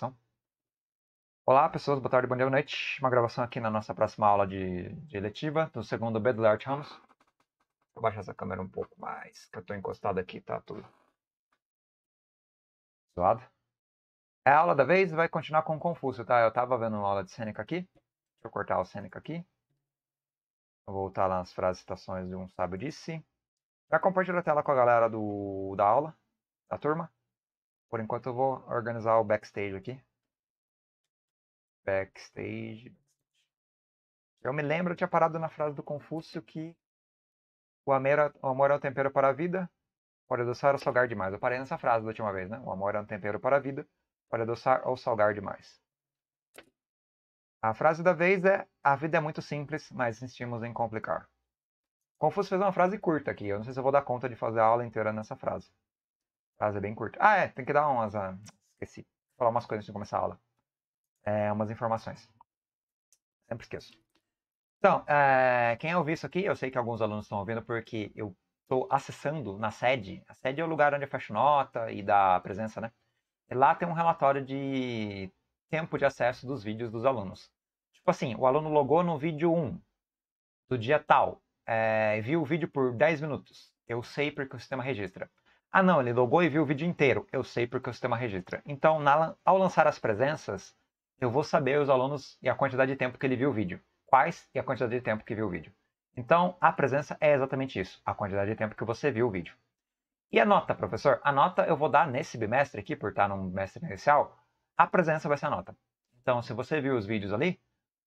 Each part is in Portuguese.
gravação. Olá, pessoas, boa tarde, bom dia, boa noite. Uma gravação aqui na nossa próxima aula de, de eletiva, do segundo B do Layout Ramos. Vou baixar essa câmera um pouco mais, que eu tô encostado aqui, tá tudo zoado. É a aula da vez vai continuar com o Confúcio, tá? Eu estava vendo uma aula de Sêneca aqui. Deixa eu cortar o Sêneca aqui. Vou voltar lá nas frases citações de um sábio disse. Já compartilha a tela com a galera do, da aula, da turma. Por enquanto eu vou organizar o backstage aqui. Backstage. Eu me lembro, eu tinha parado na frase do Confúcio que o amor é o tempero para a vida, pode adoçar ou salgar demais. Eu parei nessa frase da última vez, né? O amor é um tempero para a vida, pode adoçar ou salgar demais. A frase da vez é: A vida é muito simples, mas insistimos em complicar. Confúcio fez uma frase curta aqui, eu não sei se eu vou dar conta de fazer a aula inteira nessa frase prazo é bem curto. Ah, é, tem que dar umas. Ah, esqueci. falar umas coisas antes de começar a aula. É, umas informações. Sempre esqueço. Então, é, quem ouviu isso aqui, eu sei que alguns alunos estão ouvindo porque eu estou acessando na sede. A sede é o lugar onde eu fecho nota e dá presença, né? E lá tem um relatório de tempo de acesso dos vídeos dos alunos. Tipo assim, o aluno logou no vídeo 1 do dia tal, é, viu o vídeo por 10 minutos. Eu sei porque o sistema registra. Ah não, ele logou e viu o vídeo inteiro. Eu sei porque o sistema registra. Então, na, ao lançar as presenças, eu vou saber os alunos e a quantidade de tempo que ele viu o vídeo. Quais e a quantidade de tempo que viu o vídeo. Então, a presença é exatamente isso, a quantidade de tempo que você viu o vídeo. E a nota, professor? A nota eu vou dar nesse bimestre aqui, por estar num bimestre inicial, a presença vai ser a nota. Então, se você viu os vídeos ali,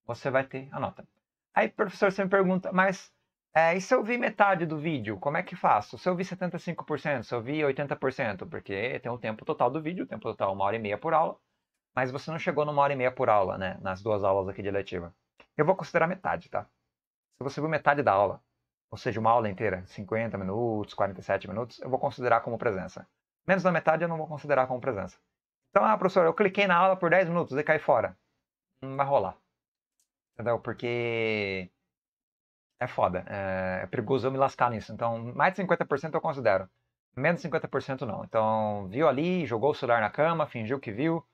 você vai ter a nota. Aí, professor, você me pergunta, mas é, e se eu vi metade do vídeo, como é que faço? Se eu vi 75%, se eu vi 80%, porque tem o um tempo total do vídeo, o tempo total é uma hora e meia por aula, mas você não chegou numa hora e meia por aula, né? Nas duas aulas aqui de eletiva. Eu vou considerar metade, tá? Se você viu metade da aula, ou seja, uma aula inteira, 50 minutos, 47 minutos, eu vou considerar como presença. Menos da metade eu não vou considerar como presença. Então, ah, professor, eu cliquei na aula por 10 minutos e cai fora. Não vai rolar. Entendeu? Porque é foda. É, é perigoso eu me lascar nisso. Então, mais de 50% eu considero. Menos de 50% não. Então, viu ali, jogou o celular na cama, fingiu que viu.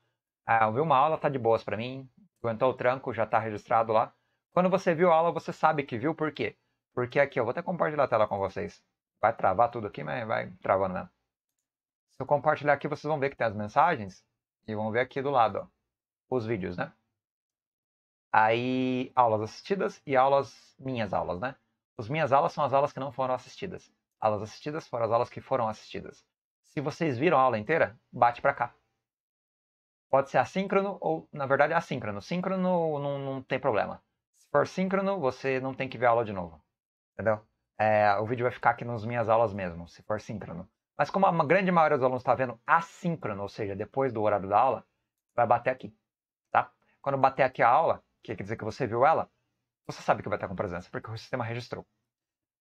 Ah, viu uma aula, tá de boas para mim. Aguentou o tranco, já tá registrado lá. Quando você viu a aula, você sabe que viu, por quê? Porque aqui, eu vou até compartilhar a tela com vocês. Vai travar tudo aqui, mas vai travando mesmo. Se eu compartilhar aqui, vocês vão ver que tem as mensagens. E vão ver aqui do lado, ó, os vídeos, né? Aí, aulas assistidas e aulas, minhas aulas, né? As minhas aulas são as aulas que não foram assistidas. Aulas assistidas foram as aulas que foram assistidas. Se vocês viram a aula inteira, bate para cá. Pode ser assíncrono ou, na verdade, assíncrono. Síncrono não, não tem problema. Se for síncrono, você não tem que ver a aula de novo. Entendeu? É, o vídeo vai ficar aqui nas minhas aulas mesmo, se for síncrono. Mas como a grande maioria dos alunos está vendo assíncrono, ou seja, depois do horário da aula, vai bater aqui, tá? Quando bater aqui a aula, que é quer dizer que você viu ela, você sabe que vai estar com presença, porque o sistema registrou.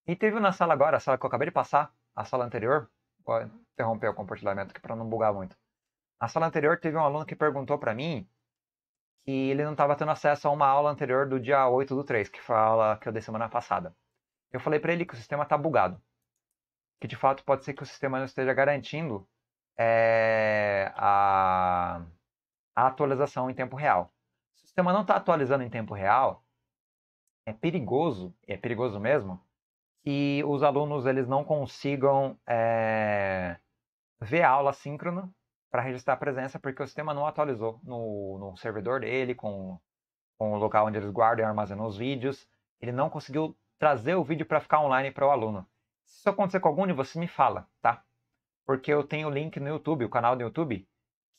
E teve na sala agora, a sala que eu acabei de passar, a sala anterior, vou interromper o compartilhamento aqui para não bugar muito. A sala anterior teve um aluno que perguntou para mim que ele não estava tendo acesso a uma aula anterior do dia 8 do 3, que foi a aula que eu dei semana passada. Eu falei para ele que o sistema está bugado. Que de fato pode ser que o sistema não esteja garantindo é, a, a atualização em tempo real se o sistema não está atualizando em tempo real, é perigoso, é perigoso mesmo, que os alunos eles não consigam é, ver a aula síncrona para registrar a presença, porque o sistema não atualizou no, no servidor dele, com, com o local onde eles guardam e armazenam os vídeos. Ele não conseguiu trazer o vídeo para ficar online para o aluno. Se isso acontecer com algum de você, me fala, tá? Porque eu tenho o link no YouTube, o canal do YouTube,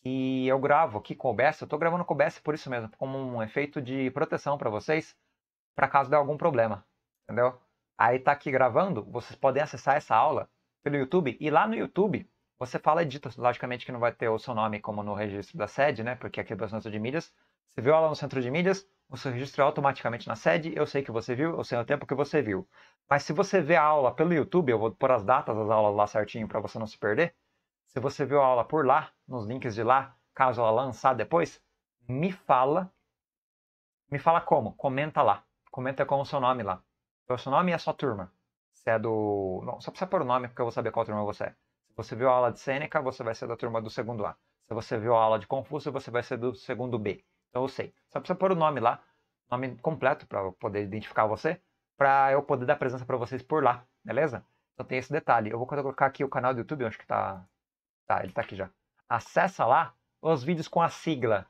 que eu gravo aqui com o OBS. Eu estou gravando com o OBS por isso mesmo, como um efeito de proteção para vocês, para caso dê algum problema, entendeu? Aí tá aqui gravando, vocês podem acessar essa aula pelo YouTube e lá no YouTube você fala edita, logicamente que não vai ter o seu nome como no registro da sede, né? Porque aqui é do centro de mídias. Você viu a aula no centro de mídias, o seu registro é automaticamente na sede, eu sei que você viu, eu sei o tempo que você viu. Mas se você vê a aula pelo YouTube, eu vou pôr as datas das aulas lá certinho para você não se perder, se você viu a aula por lá, nos links de lá, caso ela lançar depois, me fala. Me fala como? Comenta lá. Comenta com o seu nome lá. O seu nome e a sua turma. Se é do. Não, só precisa pôr o nome, porque eu vou saber qual turma você é. Se você viu a aula de Sêneca, você vai ser da turma do segundo A. Se você viu a aula de Confúcio, você vai ser do segundo B. Então eu sei. Só precisa pôr o nome lá, nome completo, para eu poder identificar você, para eu poder dar presença para vocês por lá, beleza? Então tem esse detalhe. Eu vou colocar aqui o canal do YouTube, onde que tá Tá, ele tá aqui já. Acessa lá os vídeos com a sigla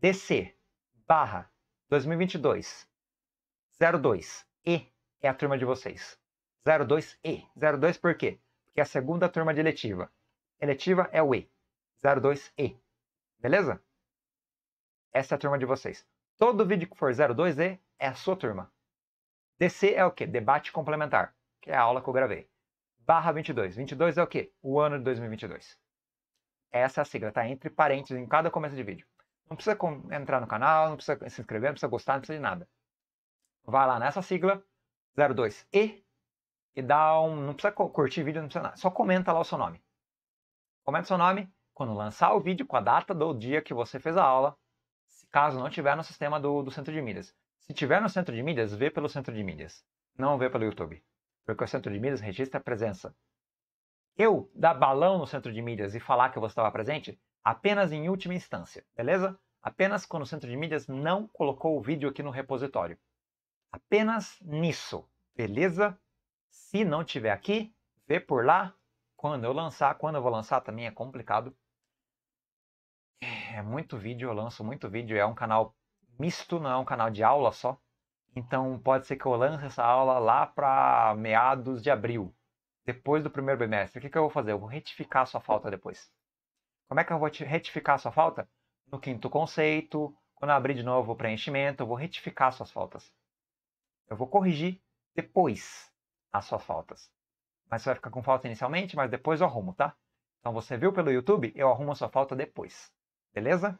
DC barra 2022 02 E é a turma de vocês. 02 E. 02 por quê? Porque é a segunda turma de eletiva. Eletiva é o E. 02 E. Beleza? Essa é a turma de vocês. Todo vídeo que for 02 E é a sua turma. DC é o quê? Debate complementar, que é a aula que eu gravei. Barra 22. 22 é o quê? O ano de 2022. Essa é a sigla, tá? Entre parênteses em cada começo de vídeo. Não precisa entrar no canal, não precisa se inscrever, não precisa gostar, não precisa de nada. Vai lá nessa sigla, 02E, e dá um. Não precisa curtir vídeo, não precisa nada. Só comenta lá o seu nome. Comenta o seu nome quando lançar o vídeo com a data do dia que você fez a aula, caso não tiver no sistema do, do centro de mídias. Se tiver no centro de mídias, vê pelo centro de mídias, não vê pelo YouTube. Porque o centro de mídias registra a presença eu dar balão no centro de mídias e falar que eu estava presente apenas em última instância, beleza? Apenas quando o centro de mídias não colocou o vídeo aqui no repositório. Apenas nisso, beleza? Se não tiver aqui, vê por lá. Quando eu lançar, quando eu vou lançar também é complicado. É muito vídeo, eu lanço muito vídeo. É um canal misto, não é um canal de aula só. Então pode ser que eu lance essa aula lá para meados de abril, depois do primeiro bimestre, o que, que eu vou fazer? Eu vou retificar a sua falta depois. Como é que eu vou retificar a sua falta? No quinto conceito, quando eu abrir de novo o preenchimento, eu vou retificar suas faltas. Eu vou corrigir depois as suas faltas. Mas você vai ficar com falta inicialmente, mas depois eu arrumo, tá? Então você viu pelo YouTube, eu arrumo a sua falta depois. Beleza?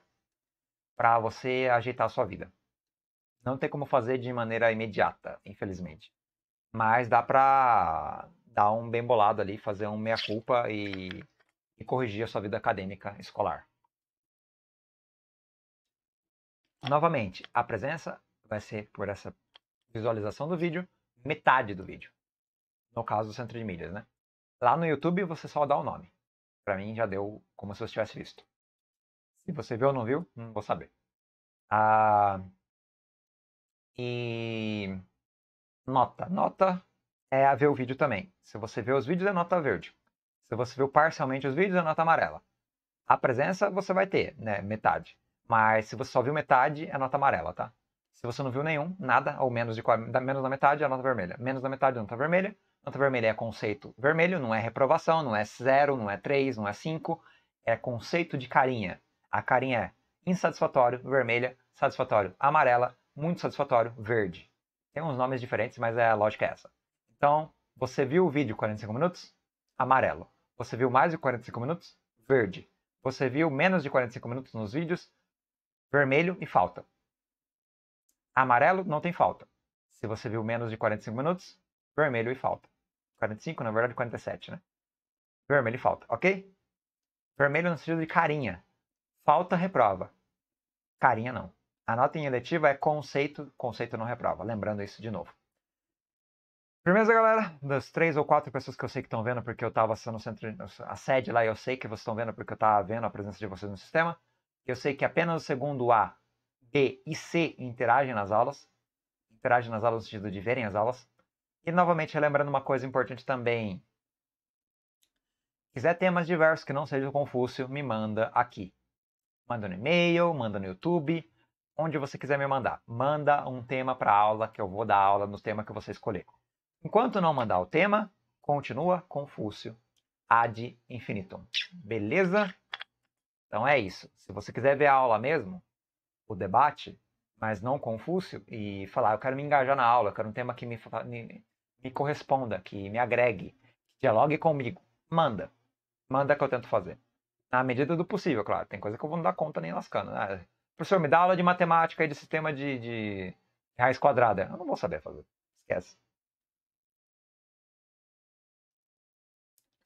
Para você ajeitar a sua vida. Não tem como fazer de maneira imediata, infelizmente. Mas dá para dar um bem bolado ali, fazer um meia-culpa e, e corrigir a sua vida acadêmica escolar. Novamente, a presença vai ser por essa visualização do vídeo, metade do vídeo. No caso do centro de milhas, né? Lá no YouTube você só dá o nome. Para mim já deu como se você tivesse visto. Se você viu ou não viu, não vou saber. Ah, e nota, nota é a ver o vídeo também. Se você vê os vídeos, é nota verde. Se você viu parcialmente os vídeos, é nota amarela. A presença você vai ter, né? Metade. Mas se você só viu metade, é nota amarela, tá? Se você não viu nenhum, nada, ou menos, de, menos da metade, é nota vermelha. Menos da metade é nota vermelha. Nota vermelha é conceito vermelho, não é reprovação, não é zero, não é três, não é cinco. É conceito de carinha. A carinha é insatisfatório, vermelha, satisfatório, amarela, muito satisfatório, verde. Tem uns nomes diferentes, mas é a lógica é essa. Então, você viu o vídeo 45 minutos? Amarelo. Você viu mais de 45 minutos? Verde. Você viu menos de 45 minutos nos vídeos? Vermelho e falta. Amarelo não tem falta. Se você viu menos de 45 minutos, vermelho e falta. 45, na verdade 47, né? Vermelho e falta, ok? Vermelho no sentido de carinha. Falta, reprova. Carinha não. A nota em eletiva é conceito, conceito não reprova. Lembrando isso de novo. Primeiro, galera? Das três ou quatro pessoas que eu sei que estão vendo porque eu estava sendo centro, a sede lá, eu sei que vocês estão vendo porque eu estava vendo a presença de vocês no sistema. Eu sei que apenas o segundo A, B e C interagem nas aulas. Interagem nas aulas no sentido de verem as aulas. E novamente, lembrando uma coisa importante também. quiser temas diversos que não sejam Confúcio, me manda aqui. Manda no e-mail, manda no YouTube, onde você quiser me mandar. Manda um tema para aula que eu vou dar aula no tema que você escolher. Enquanto não mandar o tema, continua Confúcio ad infinitum. Beleza? Então é isso. Se você quiser ver a aula mesmo, o debate, mas não Confúcio, e falar, eu quero me engajar na aula, eu quero um tema que me, me, me corresponda, que me agregue, que dialogue comigo, manda. Manda que eu tento fazer. Na medida do possível, claro. Tem coisa que eu vou não dar conta nem lascando. Né? Professor, me dá aula de matemática e de sistema de, de raiz quadrada. Eu não vou saber fazer. Esquece.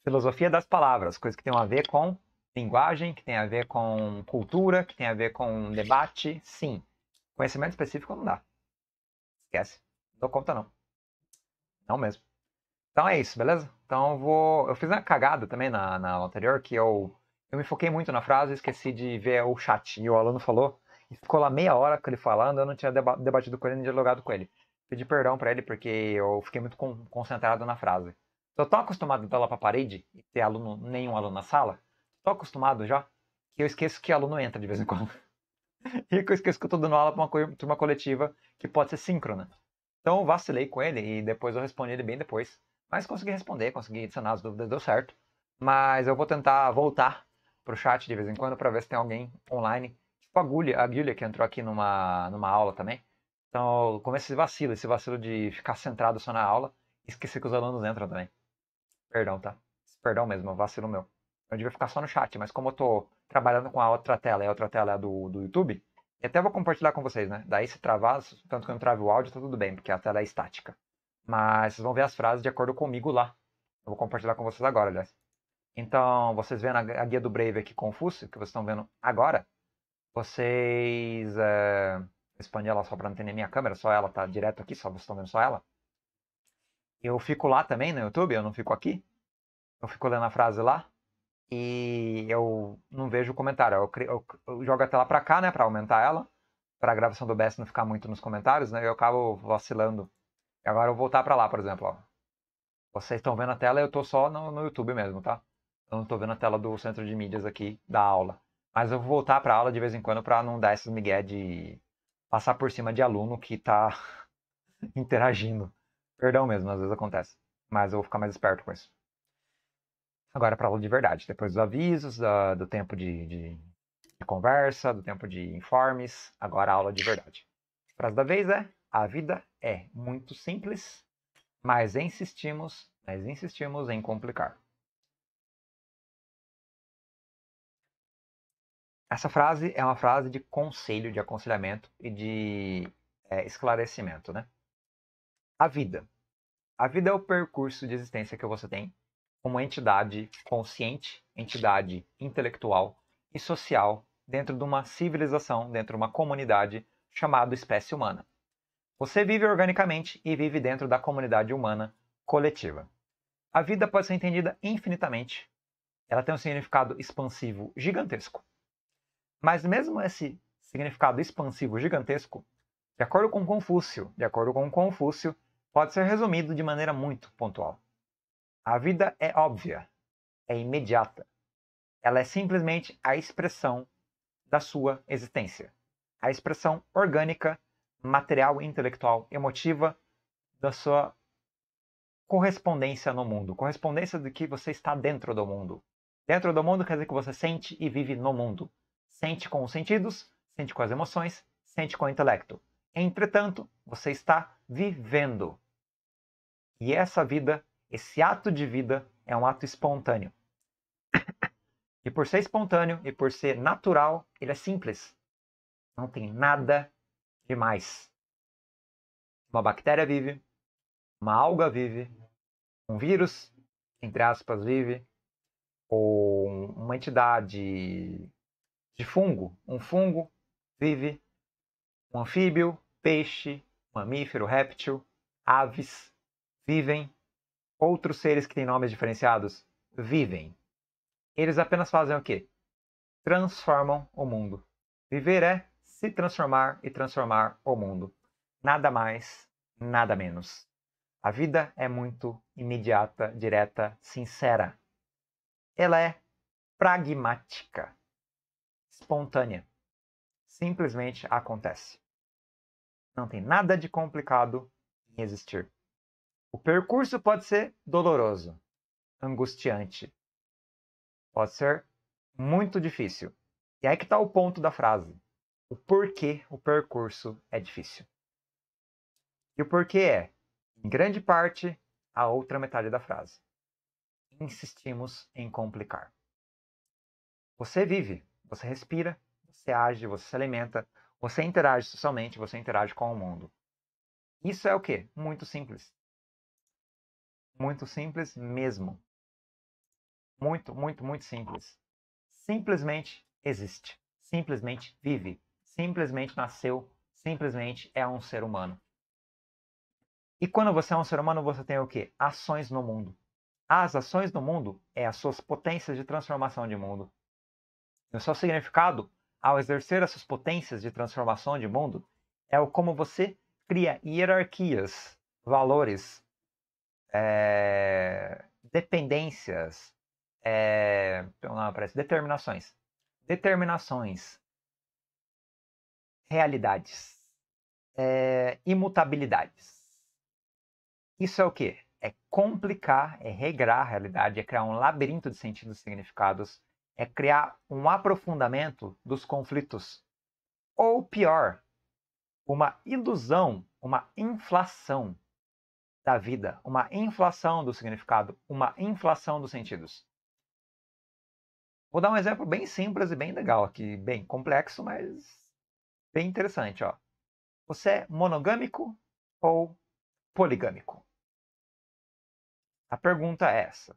filosofia das palavras, coisas que tem a ver com linguagem, que tem a ver com cultura, que tem a ver com debate, sim. Conhecimento específico não dá. Esquece. Não dou conta, não. Não mesmo. Então é isso, beleza? Então eu vou. Eu fiz uma cagada também na, na anterior, que eu, eu me foquei muito na frase, esqueci de ver o chat. E o aluno falou, e ficou lá meia hora com ele falando, eu não tinha debatido com ele, nem dialogado com ele. Pedi perdão para ele, porque eu fiquei muito concentrado na frase. Só tô acostumado a dar para pra parede e ter aluno, nenhum aluno na sala. Tô acostumado já que eu esqueço que aluno entra de vez em quando. e que eu esqueço que eu tô dando aula pra uma turma coletiva que pode ser síncrona. Então eu vacilei com ele e depois eu respondi ele bem depois. Mas consegui responder, consegui adicionar as dúvidas, deu certo. Mas eu vou tentar voltar pro chat de vez em quando para ver se tem alguém online. Tipo a gulia, a gulia que entrou aqui numa, numa aula também. Então, como esse vacilo, esse vacilo de ficar centrado só na aula, esquecer que os alunos entram também. Perdão, tá? Perdão mesmo, é vacilo meu. Eu devia ficar só no chat, mas como eu tô trabalhando com a outra tela, e a outra tela é do, do YouTube, e até vou compartilhar com vocês, né? Daí se travar, tanto que eu não trave o áudio, tá tudo bem, porque a tela é estática. Mas vocês vão ver as frases de acordo comigo lá. Eu vou compartilhar com vocês agora, aliás. Então, vocês vendo a guia do Brave aqui, Confúcio, que vocês estão vendo agora, vocês. É... Eh, Expandi ela só para não ter nem minha câmera, só ela tá direto aqui, só vocês estão vendo só ela. Eu fico lá também no YouTube, eu não fico aqui. Eu fico lendo a frase lá e eu não vejo o comentário. Eu, eu, eu jogo a tela pra cá, né, pra aumentar ela, pra gravação do OBS não ficar muito nos comentários, né, eu acabo vacilando. E agora eu vou voltar pra lá, por exemplo, ó. Vocês estão vendo a tela, eu tô só no, no YouTube mesmo, tá? Eu não tô vendo a tela do centro de mídias aqui da aula. Mas eu vou voltar pra aula de vez em quando pra não dar esses migué de passar por cima de aluno que tá interagindo. Perdão mesmo, às vezes acontece. Mas eu vou ficar mais esperto com isso. Agora para aula de verdade. Depois dos avisos, da, do tempo de, de, de conversa, do tempo de informes. Agora a aula de verdade. A frase da vez é: A vida é muito simples, mas insistimos, mas insistimos em complicar. Essa frase é uma frase de conselho, de aconselhamento e de é, esclarecimento, né? A vida. A vida é o percurso de existência que você tem como entidade consciente, entidade intelectual e social dentro de uma civilização, dentro de uma comunidade chamada espécie humana. Você vive organicamente e vive dentro da comunidade humana coletiva. A vida pode ser entendida infinitamente. Ela tem um significado expansivo gigantesco. Mas mesmo esse significado expansivo gigantesco, de acordo com Confúcio, de acordo com Confúcio, pode ser resumido de maneira muito pontual. A vida é óbvia, é imediata. Ela é simplesmente a expressão da sua existência, a expressão orgânica, material, intelectual, emotiva da sua correspondência no mundo, correspondência de que você está dentro do mundo. Dentro do mundo quer dizer que você sente e vive no mundo. Sente com os sentidos, sente com as emoções, sente com o intelecto. Entretanto, você está vivendo e essa vida, esse ato de vida, é um ato espontâneo. E por ser espontâneo e por ser natural, ele é simples. Não tem nada demais. Uma bactéria vive, uma alga vive, um vírus, entre aspas, vive, ou uma entidade de fungo, um fungo vive, um anfíbio, peixe, mamífero, réptil, aves, vivem. Outros seres que têm nomes diferenciados vivem. Eles apenas fazem o quê? Transformam o mundo. Viver é se transformar e transformar o mundo. Nada mais, nada menos. A vida é muito imediata, direta, sincera. Ela é pragmática, espontânea. Simplesmente acontece. Não tem nada de complicado em existir. O percurso pode ser doloroso, angustiante. Pode ser muito difícil. E aí que está o ponto da frase. O porquê o percurso é difícil. E o porquê é, em grande parte, a outra metade da frase. Insistimos em complicar. Você vive, você respira, você age, você se alimenta, você interage socialmente, você interage com o mundo. Isso é o quê? Muito simples. Muito simples mesmo. Muito, muito, muito simples. Simplesmente existe. Simplesmente vive. Simplesmente nasceu. Simplesmente é um ser humano. E quando você é um ser humano, você tem o quê? Ações no mundo. As ações no mundo é as suas potências de transformação de mundo. o seu significado, ao exercer as suas potências de transformação de mundo, é o como você cria hierarquias, valores, é, dependências, é, não aparece, determinações, determinações, realidades, é, imutabilidades. Isso é o que? É complicar, é regrar a realidade, é criar um labirinto de sentidos e significados, é criar um aprofundamento dos conflitos. Ou pior, uma ilusão, uma inflação da vida, uma inflação do significado, uma inflação dos sentidos. Vou dar um exemplo bem simples e bem legal aqui, bem complexo, mas bem interessante. Ó. Você é monogâmico ou poligâmico? A pergunta é essa.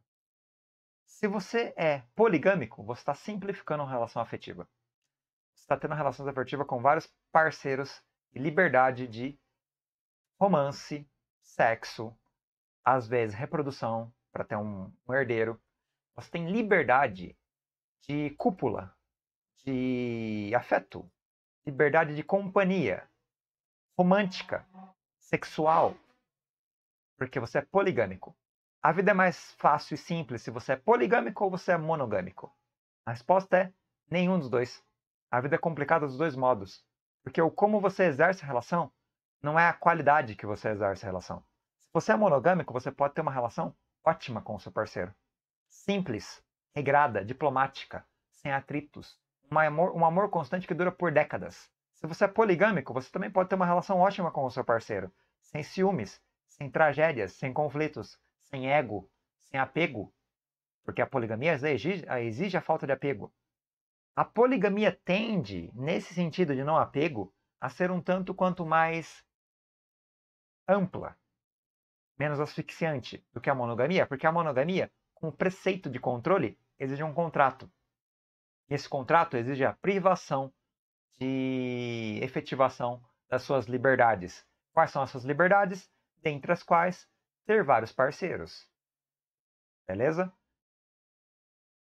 Se você é poligâmico, você está simplificando uma relação afetiva. Você está tendo relação afetiva com vários parceiros e liberdade de romance, sexo, às vezes reprodução, para ter um, um herdeiro. Você tem liberdade de cúpula, de afeto, liberdade de companhia, romântica, sexual, porque você é poligâmico. A vida é mais fácil e simples se você é poligâmico ou você é monogâmico. A resposta é nenhum dos dois. A vida é complicada dos dois modos, porque o como você exerce a relação não é a qualidade que você exerce a relação. Se você é monogâmico, você pode ter uma relação ótima com o seu parceiro. Simples, regrada, diplomática, sem atritos. Um amor, um amor constante que dura por décadas. Se você é poligâmico, você também pode ter uma relação ótima com o seu parceiro. Sem ciúmes, sem tragédias, sem conflitos, sem ego, sem apego. Porque a poligamia exige, exige a falta de apego. A poligamia tende, nesse sentido de não apego, a ser um tanto quanto mais ampla, menos asfixiante do que a monogamia, porque a monogamia, com o preceito de controle, exige um contrato. E esse contrato exige a privação de efetivação das suas liberdades. Quais são as suas liberdades? Dentre as quais ter vários parceiros. Beleza?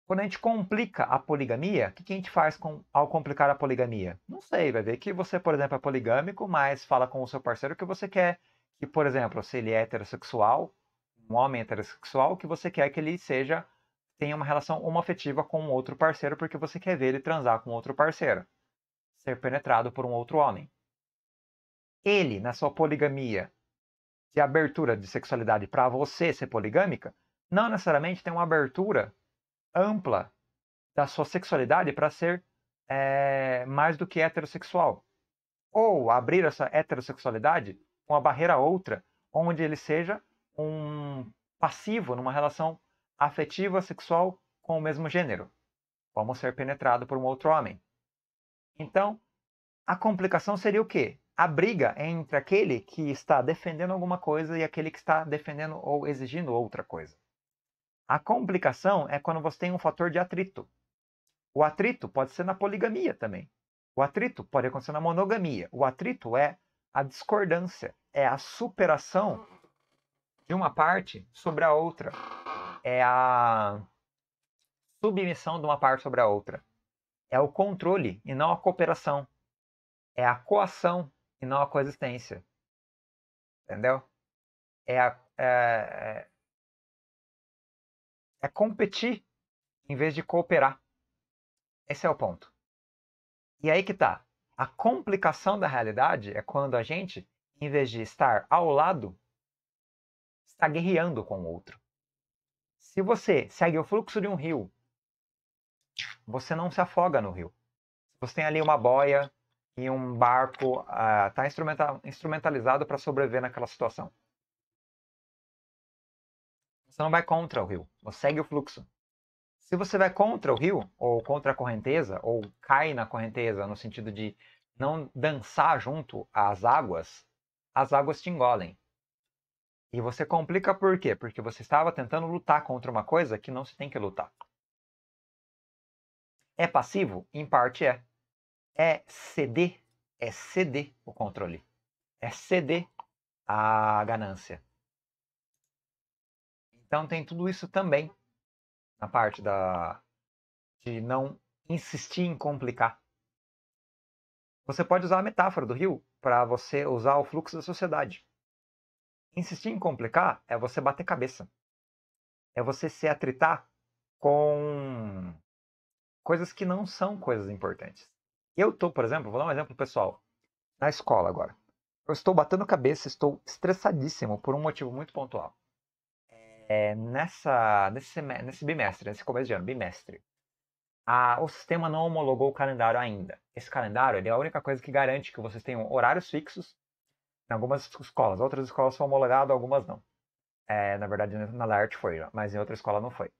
Quando a gente complica a poligamia, o que a gente faz com, ao complicar a poligamia? Não sei, vai ver que você, por exemplo, é poligâmico, mas fala com o seu parceiro que você quer que, por exemplo, se ele é heterossexual, um homem heterossexual, que você quer que ele seja tenha uma relação homoafetiva com um outro parceiro porque você quer ver ele transar com outro parceiro, ser penetrado por um outro homem. Ele, na sua poligamia de abertura de sexualidade para você ser poligâmica, não necessariamente tem uma abertura ampla da sua sexualidade para ser é, mais do que heterossexual. Ou abrir essa heterossexualidade uma barreira outra, onde ele seja um passivo numa relação afetiva sexual com o mesmo gênero, como ser penetrado por um outro homem. Então, a complicação seria o quê? A briga entre aquele que está defendendo alguma coisa e aquele que está defendendo ou exigindo outra coisa. A complicação é quando você tem um fator de atrito. O atrito pode ser na poligamia também. O atrito pode acontecer na monogamia. O atrito é a discordância, é a superação de uma parte sobre a outra, é a submissão de uma parte sobre a outra, é o controle e não a cooperação, é a coação e não a coexistência, entendeu? É, a, é, é, é competir em vez de cooperar. Esse é o ponto. E aí que tá. A complicação da realidade é quando a gente, em vez de estar ao lado, está guerreando com o outro. Se você segue o fluxo de um rio, você não se afoga no rio. Você tem ali uma boia e um barco está ah, uh, instrumentalizado para sobreviver naquela situação. Você não vai contra o rio, você segue o fluxo. Se você vai contra o rio, ou contra a correnteza, ou cai na correnteza, no sentido de não dançar junto às águas, as águas te engolem. E você complica por quê? Porque você estava tentando lutar contra uma coisa que não se tem que lutar. É passivo? Em parte é. É ceder, é ceder o controle. É ceder a ganância. Então tem tudo isso também na parte da de não insistir em complicar. Você pode usar a metáfora do rio para você usar o fluxo da sociedade. Insistir em complicar é você bater cabeça. É você se atritar com coisas que não são coisas importantes. Eu tô, por exemplo, vou dar um exemplo pessoal. Na escola agora. Eu estou batendo cabeça, estou estressadíssimo por um motivo muito pontual é, nessa, nesse, nesse bimestre, nesse começo de ano, bimestre, a, o sistema não homologou o calendário ainda. Esse calendário é a única coisa que garante que vocês tenham horários fixos em algumas escolas. Outras escolas são homologadas, algumas não. É, na verdade, na Laerte foi, mas em outra escola não foi.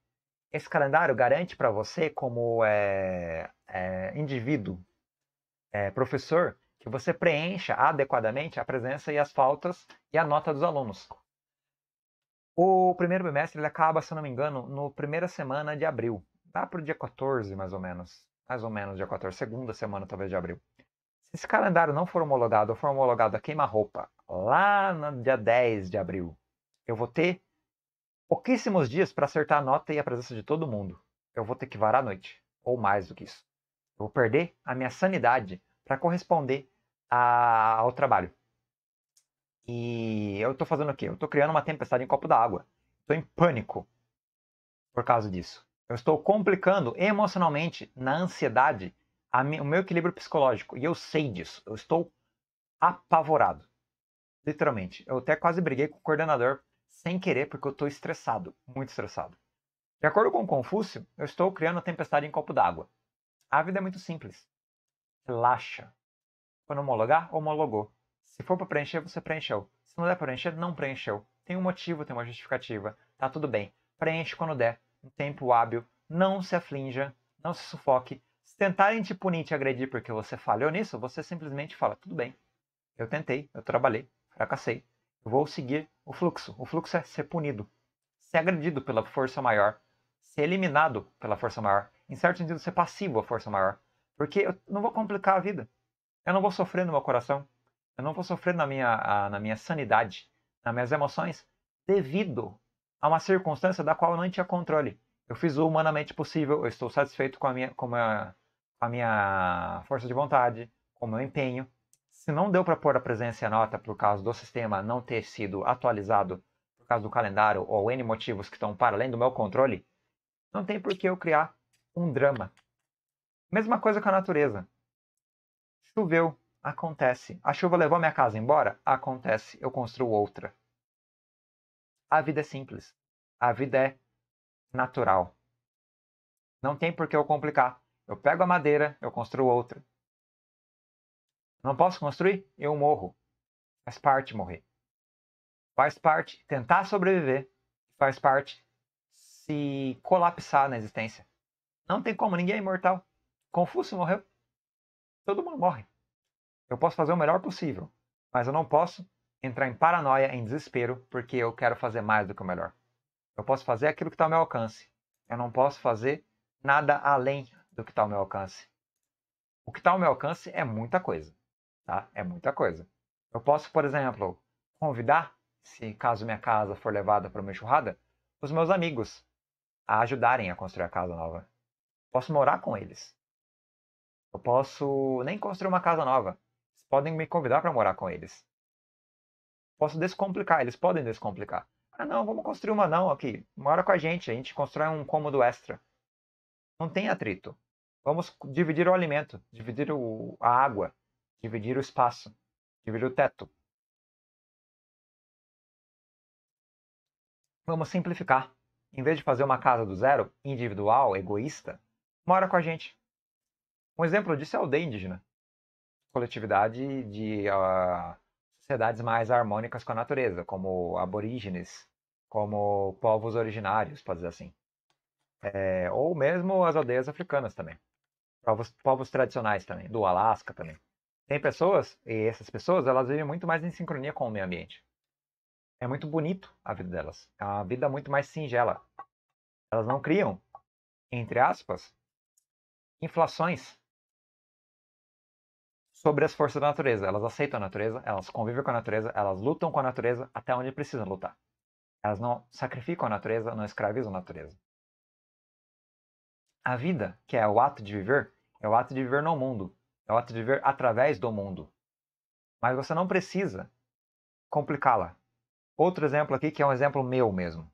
Esse calendário garante para você, como é, é, indivíduo, é, professor, que você preencha adequadamente a presença e as faltas e a nota dos alunos. O primeiro bimestre ele acaba, se eu não me engano, no primeira semana de abril. Dá para o dia 14, mais ou menos. Mais ou menos dia 14, segunda semana talvez de abril. Se esse calendário não for homologado ou for homologado a queima-roupa lá no dia 10 de abril, eu vou ter pouquíssimos dias para acertar a nota e a presença de todo mundo. Eu vou ter que varar a noite, ou mais do que isso. Eu vou perder a minha sanidade para corresponder a... ao trabalho. E eu estou fazendo o quê? Eu estou criando uma tempestade em copo d'água. Estou em pânico por causa disso. Eu estou complicando emocionalmente, na ansiedade, o meu equilíbrio psicológico. E eu sei disso. Eu estou apavorado. Literalmente. Eu até quase briguei com o coordenador sem querer, porque eu estou estressado. Muito estressado. De acordo com Confúcio, eu estou criando a tempestade em copo d'água. A vida é muito simples. Relaxa. Quando homologar, homologou. Se for para preencher, você preencheu. Se não der para preencher, não preencheu. Tem um motivo, tem uma justificativa. Tá tudo bem. Preenche quando der, um tempo hábil. Não se aflinja, não se sufoque. Se tentarem te punir, te agredir porque você falhou nisso, você simplesmente fala: tudo bem, eu tentei, eu trabalhei, fracassei. Eu vou seguir o fluxo. O fluxo é ser punido, ser agredido pela força maior, ser eliminado pela força maior. Em certo sentido, ser passivo à força maior. Porque eu não vou complicar a vida. Eu não vou sofrer no meu coração. Eu não vou sofrer na minha, na minha sanidade, nas minhas emoções, devido a uma circunstância da qual eu não tinha controle. Eu fiz o humanamente possível, eu estou satisfeito com a minha, com a, com a minha força de vontade, com o meu empenho. Se não deu para pôr a presença em nota por causa do sistema não ter sido atualizado, por causa do calendário ou N motivos que estão para além do meu controle, não tem por que eu criar um drama. Mesma coisa com a natureza. Choveu, Acontece. A chuva levou minha casa embora? Acontece. Eu construo outra. A vida é simples. A vida é natural. Não tem por que eu complicar. Eu pego a madeira, eu construo outra. Não posso construir? Eu morro. Faz parte morrer. Faz parte tentar sobreviver. Faz parte se colapsar na existência. Não tem como, ninguém é imortal. Confúcio morreu. Todo mundo morre. Eu posso fazer o melhor possível, mas eu não posso entrar em paranoia, em desespero, porque eu quero fazer mais do que o melhor. Eu posso fazer aquilo que está ao meu alcance. Eu não posso fazer nada além do que está ao meu alcance. O que está ao meu alcance é muita coisa, tá? É muita coisa. Eu posso, por exemplo, convidar, se caso minha casa for levada para uma enxurrada, os meus amigos a ajudarem a construir a casa nova. Posso morar com eles. Eu posso nem construir uma casa nova podem me convidar para morar com eles. Posso descomplicar, eles podem descomplicar. Ah, não, vamos construir uma não aqui. Mora com a gente, a gente constrói um cômodo extra. Não tem atrito. Vamos dividir o alimento, dividir o, a água, dividir o espaço, dividir o teto. Vamos simplificar. Em vez de fazer uma casa do zero, individual, egoísta, mora com a gente. Um exemplo disso é a aldeia indígena coletividade de uh, sociedades mais harmônicas com a natureza, como aborígenes, como povos originários, pode dizer assim. É, ou mesmo as aldeias africanas também. Povos, povos tradicionais também, do Alasca também. Tem pessoas, e essas pessoas, elas vivem muito mais em sincronia com o meio ambiente. É muito bonito a vida delas. É uma vida muito mais singela. Elas não criam, entre aspas, inflações sobre as forças da natureza. Elas aceitam a natureza, elas convivem com a natureza, elas lutam com a natureza até onde precisam lutar. Elas não sacrificam a natureza, não escravizam a natureza. A vida, que é o ato de viver, é o ato de viver no mundo, é o ato de viver através do mundo. Mas você não precisa complicá-la. Outro exemplo aqui que é um exemplo meu mesmo.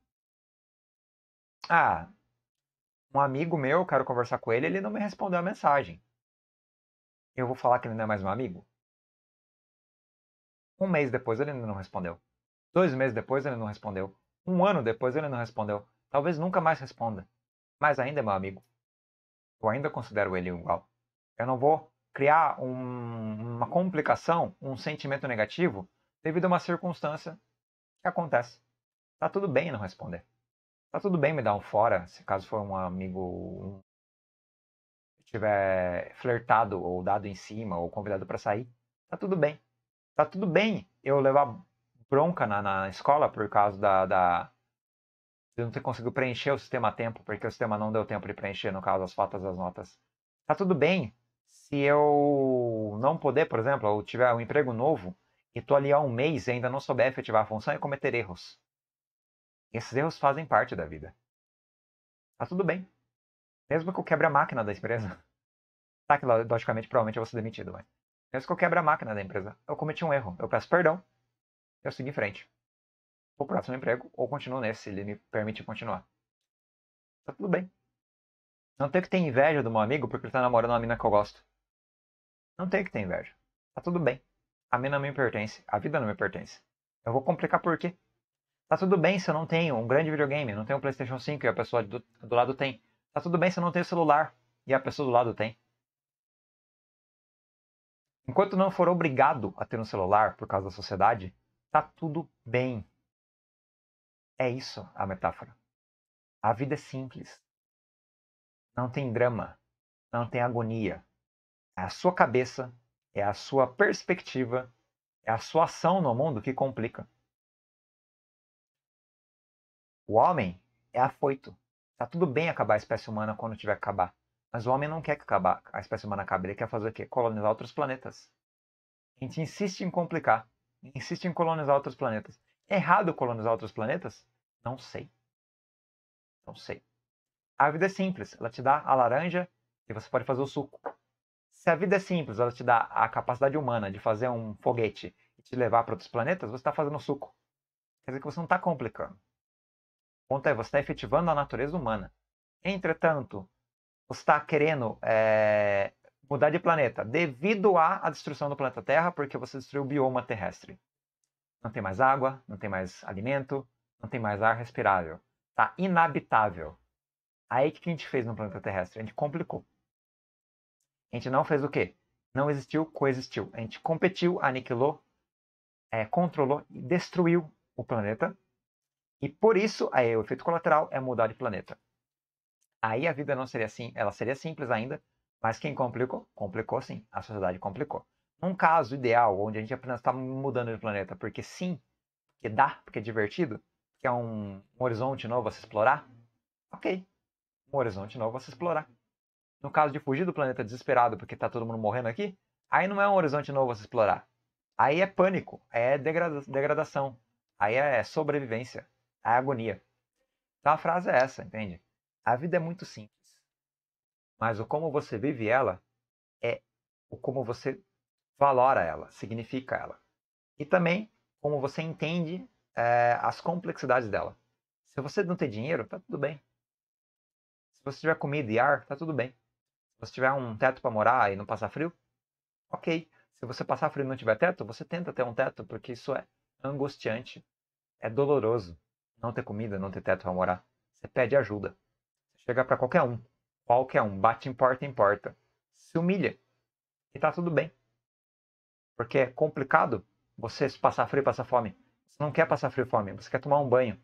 Ah, um amigo meu, quero conversar com ele, ele não me respondeu a mensagem eu vou falar que ele não é mais meu amigo? Um mês depois ele ainda não respondeu. Dois meses depois ele não respondeu. Um ano depois ele não respondeu. Talvez nunca mais responda. Mas ainda é meu amigo. Eu ainda considero ele igual. Eu não vou criar um, uma complicação, um sentimento negativo devido a uma circunstância que acontece. Tá tudo bem não responder. Tá tudo bem me dar um fora, se caso for um amigo, tiver flertado ou dado em cima ou convidado para sair, tá tudo bem. Tá tudo bem eu levar bronca na, na escola por causa da, da de não ter conseguido preencher o sistema a tempo, porque o sistema não deu tempo de preencher, no caso, as faltas das notas. Tá tudo bem se eu não puder, por exemplo, ou tiver um emprego novo e tô ali há um mês e ainda não souber efetivar a função e cometer erros. Esses erros fazem parte da vida. Tá tudo bem. Mesmo que eu quebre a máquina da empresa. Tá, que logicamente provavelmente eu vou ser demitido, mas. Mesmo que eu quebre a máquina da empresa, eu cometi um erro. Eu peço perdão. Eu sigo em frente. O próximo emprego, ou continuo nesse, se ele me permite continuar. Tá tudo bem. Não tenho que ter inveja do meu amigo porque ele tá namorando uma mina que eu gosto. Não tenho que ter inveja. Tá tudo bem. A mina não me pertence. A vida não me pertence. Eu vou complicar por quê? Tá tudo bem se eu não tenho um grande videogame, não tenho um PlayStation 5 e a pessoa do, do lado tem. Tá tudo bem se eu não tenho celular e a pessoa do lado tem. Enquanto não for obrigado a ter um celular por causa da sociedade, tá tudo bem. É isso a metáfora. A vida é simples. Não tem drama, não tem agonia. É a sua cabeça, é a sua perspectiva, é a sua ação no mundo que complica. O homem é afoito Tá tudo bem acabar a espécie humana quando tiver que acabar. Mas o homem não quer que acabar, a espécie humana acabe. Ele quer fazer o quê? Colonizar outros planetas. A gente insiste em complicar. Insiste em colonizar outros planetas. É errado colonizar outros planetas? Não sei. Não sei. A vida é simples. Ela te dá a laranja e você pode fazer o suco. Se a vida é simples, ela te dá a capacidade humana de fazer um foguete e te levar para outros planetas, você está fazendo suco. Quer dizer que você não está complicando ponto é, você está efetivando a natureza humana. Entretanto, você está querendo é, mudar de planeta devido à, destruição do planeta Terra, porque você destruiu o bioma terrestre. Não tem mais água, não tem mais alimento, não tem mais ar respirável. Está inabitável. Aí o que a gente fez no planeta terrestre? A gente complicou. A gente não fez o quê? Não existiu, coexistiu. A gente competiu, aniquilou, é, controlou e destruiu o planeta e por isso, aí, é, o efeito colateral é mudar de planeta. Aí a vida não seria assim, ela seria simples ainda, mas quem complicou? Complicou sim, a sociedade complicou. Num caso ideal, onde a gente apenas está mudando de planeta porque sim, porque dá, porque é divertido, que é um, um horizonte novo a se explorar, ok, um horizonte novo a se explorar. No caso de fugir do planeta desesperado porque está todo mundo morrendo aqui, aí não é um horizonte novo a se explorar. Aí é pânico, é degradação, aí é, é sobrevivência a agonia. Então a frase é essa, entende? A vida é muito simples, mas o como você vive ela é o como você valora ela, significa ela. E também como você entende é, as complexidades dela. Se você não tem dinheiro, tá tudo bem. Se você tiver comida e ar, tá tudo bem. Se você tiver um teto para morar e não passar frio, ok. Se você passar frio e não tiver teto, você tenta ter um teto, porque isso é angustiante, é doloroso não ter comida, não ter teto para morar. Você pede ajuda. Você chega para qualquer um. Qualquer um. Bate em porta em porta. Se humilha. E tá tudo bem. Porque é complicado você passar frio e passar fome. Você não quer passar frio e fome. Você quer tomar um banho.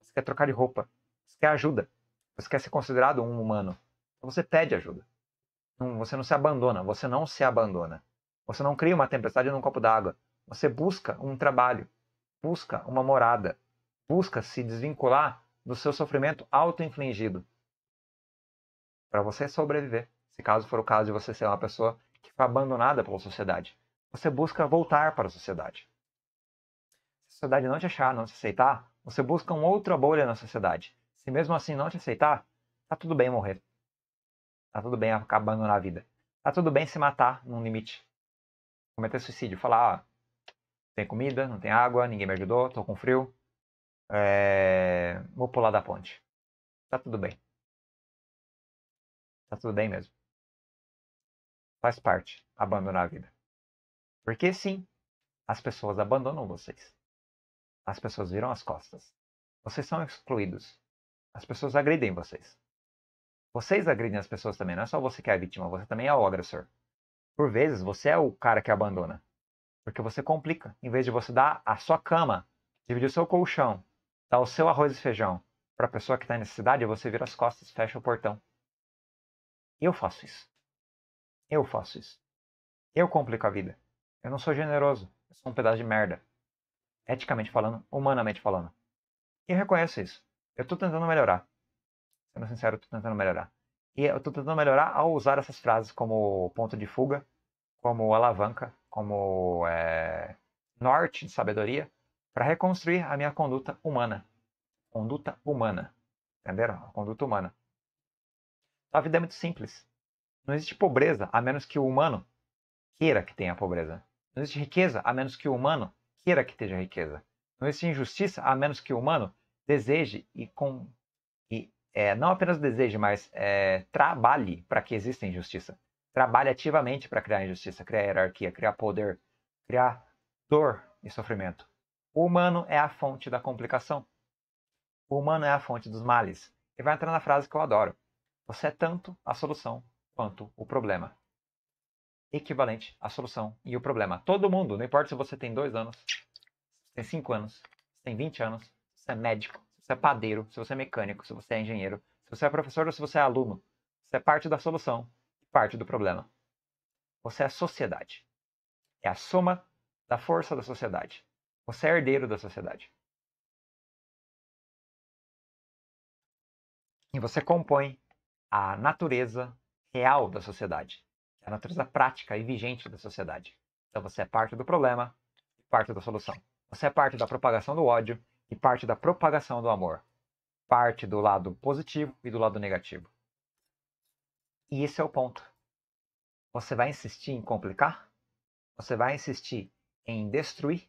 Você quer trocar de roupa. Você quer ajuda. Você quer ser considerado um humano. Então você pede ajuda. Não, você não se abandona. Você não se abandona. Você não cria uma tempestade num copo d'água. Você busca um trabalho. Busca uma morada busca se desvincular do seu sofrimento auto-infligido para você sobreviver. Se caso for o caso de você ser uma pessoa que foi abandonada pela sociedade, você busca voltar para a sociedade. Se a sociedade não te achar, não te aceitar, você busca uma outra bolha na sociedade. Se mesmo assim não te aceitar, tá tudo bem morrer. Tá tudo bem abandonar a vida. Tá tudo bem se matar num limite. Cometer suicídio, falar, ó, ah, não tem comida, não tem água, ninguém me ajudou, tô com frio, é... Vou pular da ponte. Tá tudo bem. Tá tudo bem mesmo. Faz parte abandonar a vida. Porque sim, as pessoas abandonam vocês. As pessoas viram as costas. Vocês são excluídos. As pessoas agridem vocês. Vocês agridem as pessoas também. Não é só você que é a vítima, você também é o agressor. Por vezes, você é o cara que abandona. Porque você complica. Em vez de você dar a sua cama, dividir o seu colchão, Dá tá o seu arroz e feijão para a pessoa que está em necessidade, você vira as costas, fecha o portão. Eu faço isso. Eu faço isso. Eu complico a vida. Eu não sou generoso. Eu sou um pedaço de merda. Eticamente falando, humanamente falando. E eu reconheço isso. Eu estou tentando melhorar. Sendo sincero, eu estou tentando melhorar. E eu estou tentando melhorar ao usar essas frases como ponto de fuga, como alavanca, como é, norte de sabedoria, para reconstruir a minha conduta humana. Conduta humana. Entenderam? A conduta humana. Então, a vida é muito simples. Não existe pobreza a menos que o humano queira que tenha pobreza. Não existe riqueza a menos que o humano queira que tenha riqueza. Não existe injustiça a menos que o humano deseje e, com, e é, não apenas deseje, mas é, trabalhe para que exista injustiça. Trabalhe ativamente para criar injustiça, criar hierarquia, criar poder, criar dor e sofrimento. O humano é a fonte da complicação. O humano é a fonte dos males. E vai entrar na frase que eu adoro. Você é tanto a solução quanto o problema. Equivalente à solução e o problema. Todo mundo, não importa se você tem dois anos, se tem cinco anos, se tem vinte anos, se você é médico, se você é padeiro, se você é mecânico, se você é engenheiro, se você é professor ou se você é aluno. Você é parte da solução e parte do problema. Você é a sociedade. É a soma da força da sociedade. Você é herdeiro da sociedade. E você compõe a natureza real da sociedade, a natureza prática e vigente da sociedade. Então você é parte do problema e parte da solução. Você é parte da propagação do ódio e parte da propagação do amor. Parte do lado positivo e do lado negativo. E esse é o ponto. Você vai insistir em complicar? Você vai insistir em destruir?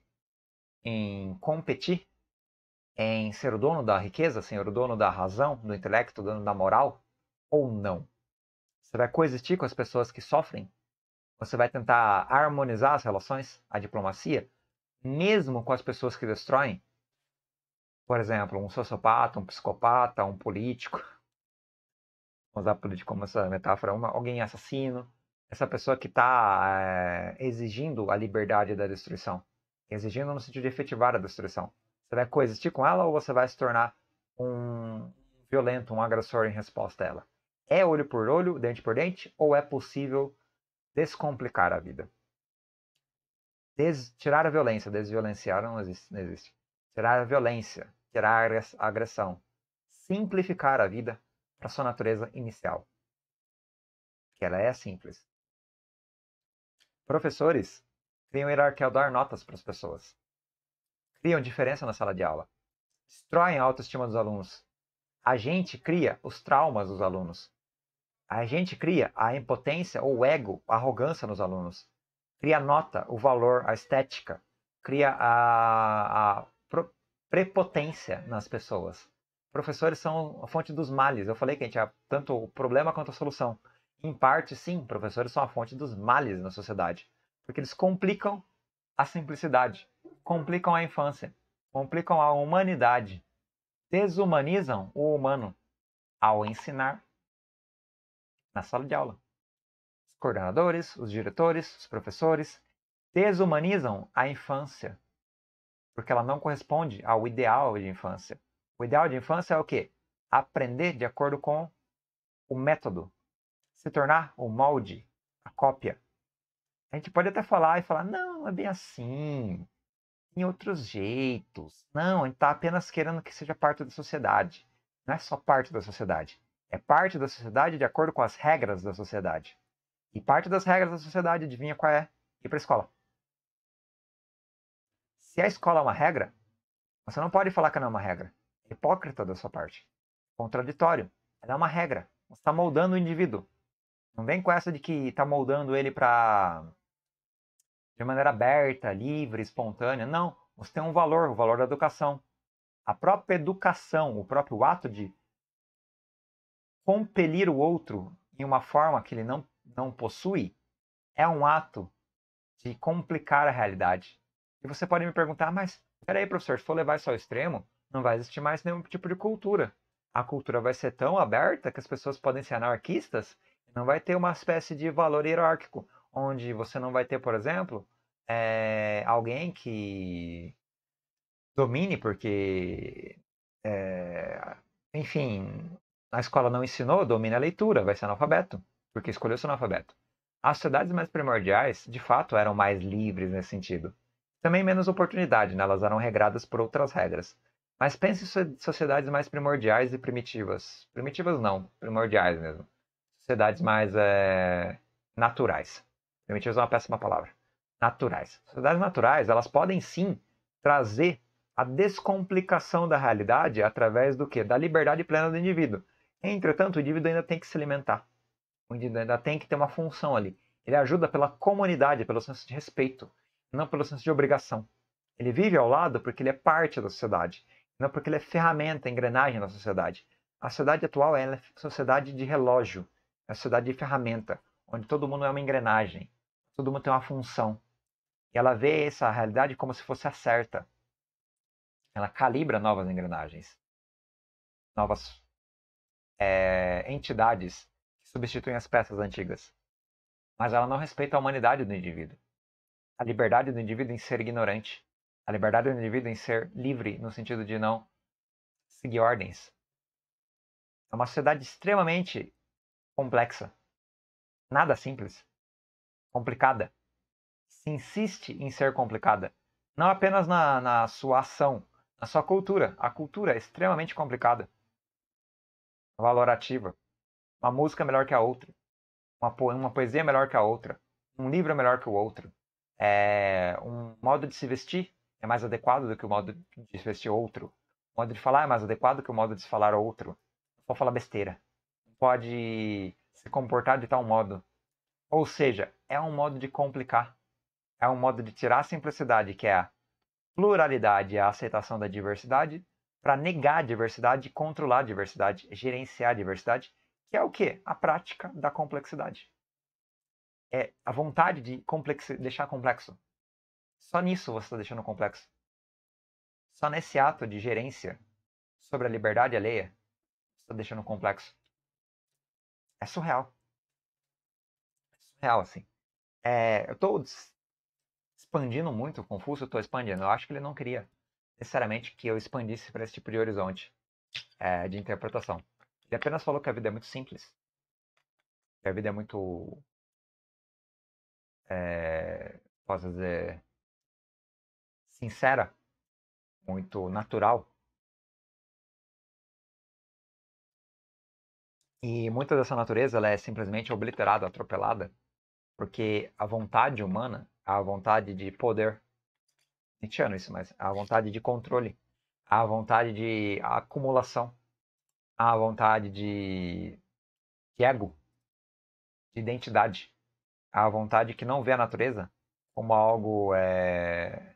em competir, em ser o dono da riqueza, ser assim, o dono da razão, do intelecto, dono da moral, ou não? Você vai coexistir com as pessoas que sofrem? Você vai tentar harmonizar as relações, a diplomacia, mesmo com as pessoas que destroem? Por exemplo, um sociopata, um psicopata, um político. Vamos usar político como essa metáfora. Uma, alguém assassino. Essa pessoa que está é, eh, exigindo a liberdade da destruição exigindo no sentido de efetivar a destruição. Você vai coexistir com ela ou você vai se tornar um violento, um agressor em resposta a ela? É olho por olho, dente por dente, ou é possível descomplicar a vida? Des tirar a violência, desviolenciar não existe, não existe. Tirar a violência, tirar a agressão. Simplificar a vida para sua natureza inicial. Que ela é simples. Professores venham hierarquia dar notas para as pessoas. Criam diferença na sala de aula. Destroem a autoestima dos alunos. A gente cria os traumas dos alunos. A gente cria a impotência ou o ego, a arrogância nos alunos. Cria a nota, o valor, a estética. Cria a, a prepotência nas pessoas. Professores são a fonte dos males. Eu falei que a gente é tanto o problema quanto a solução. Em parte, sim, professores são a fonte dos males na sociedade. Porque eles complicam a simplicidade, complicam a infância, complicam a humanidade, desumanizam o humano ao ensinar na sala de aula. Os coordenadores, os diretores, os professores desumanizam a infância, porque ela não corresponde ao ideal de infância. O ideal de infância é o quê? Aprender de acordo com o método, se tornar o molde, a cópia, a gente pode até falar e falar, não, não é bem assim. Tem outros jeitos. Não, a gente está apenas querendo que seja parte da sociedade. Não é só parte da sociedade. É parte da sociedade de acordo com as regras da sociedade. E parte das regras da sociedade, adivinha qual é? Ir para a escola. Se a escola é uma regra, você não pode falar que não é uma regra. É hipócrita da sua parte. Contraditório. Ela é uma regra. Você está moldando o indivíduo. Não vem com essa de que tá moldando ele pra. de maneira aberta, livre, espontânea. Não. Você tem um valor, o valor da educação. A própria educação, o próprio ato de compelir o outro em uma forma que ele não, não possui, é um ato de complicar a realidade. E você pode me perguntar, mas peraí, professor, se for levar isso ao extremo, não vai existir mais nenhum tipo de cultura. A cultura vai ser tão aberta que as pessoas podem ser anarquistas não vai ter uma espécie de valor hierárquico, onde você não vai ter, por exemplo, é, alguém que domine, porque, é, enfim, a escola não ensinou, domina a leitura, vai ser analfabeto, porque escolheu ser analfabeto. As sociedades mais primordiais, de fato, eram mais livres nesse sentido. Também menos oportunidade, né? elas eram regradas por outras regras. Mas pense em sociedades mais primordiais e primitivas. Primitivas não, primordiais mesmo sociedades mais é, naturais. Eu usar uma péssima palavra. Naturais. Sociedades naturais, elas podem sim trazer a descomplicação da realidade através do quê? Da liberdade plena do indivíduo. Entretanto, o indivíduo ainda tem que se alimentar. O indivíduo ainda tem que ter uma função ali. Ele ajuda pela comunidade, pelo senso de respeito, não pelo senso de obrigação. Ele vive ao lado porque ele é parte da sociedade, não porque ele é ferramenta, engrenagem da sociedade. A sociedade atual é sociedade de relógio. É a sociedade de ferramenta, onde todo mundo é uma engrenagem, todo mundo tem uma função. E ela vê essa realidade como se fosse a certa. Ela calibra novas engrenagens, novas é, entidades que substituem as peças antigas. Mas ela não respeita a humanidade do indivíduo, a liberdade do indivíduo em ser ignorante, a liberdade do indivíduo em ser livre, no sentido de não seguir ordens. É uma sociedade extremamente complexa, nada simples, complicada. Se insiste em ser complicada, não apenas na, na sua ação, na sua cultura. A cultura é extremamente complicada, valorativa. Uma música é melhor que a outra, uma, po uma poesia é melhor que a outra, um livro é melhor que o outro, é... um modo de se vestir é mais adequado do que o modo de se vestir outro, o modo de falar é mais adequado do que o modo de se falar outro. Só falar besteira pode se comportar de tal modo. Ou seja, é um modo de complicar. É um modo de tirar a simplicidade, que é a pluralidade, a aceitação da diversidade, para negar a diversidade, controlar a diversidade, gerenciar a diversidade, que é o quê? A prática da complexidade. É a vontade de complexi deixar complexo. Só nisso você está deixando complexo. Só nesse ato de gerência sobre a liberdade alheia, você está deixando complexo é surreal. É surreal, assim. É, eu estou expandindo muito, Confúcio eu estou expandindo. Eu acho que ele não queria necessariamente que eu expandisse para esse tipo de horizonte é, de interpretação. Ele apenas falou que a vida é muito simples. Que a vida é muito. É, posso dizer. sincera. Muito natural. E muita dessa natureza ela é simplesmente obliterada, atropelada, porque a vontade humana, a vontade de poder, Nietzscheano isso, mas a vontade de controle, a vontade de acumulação, a vontade de, de ego, de identidade, a vontade que não vê a natureza como algo, é,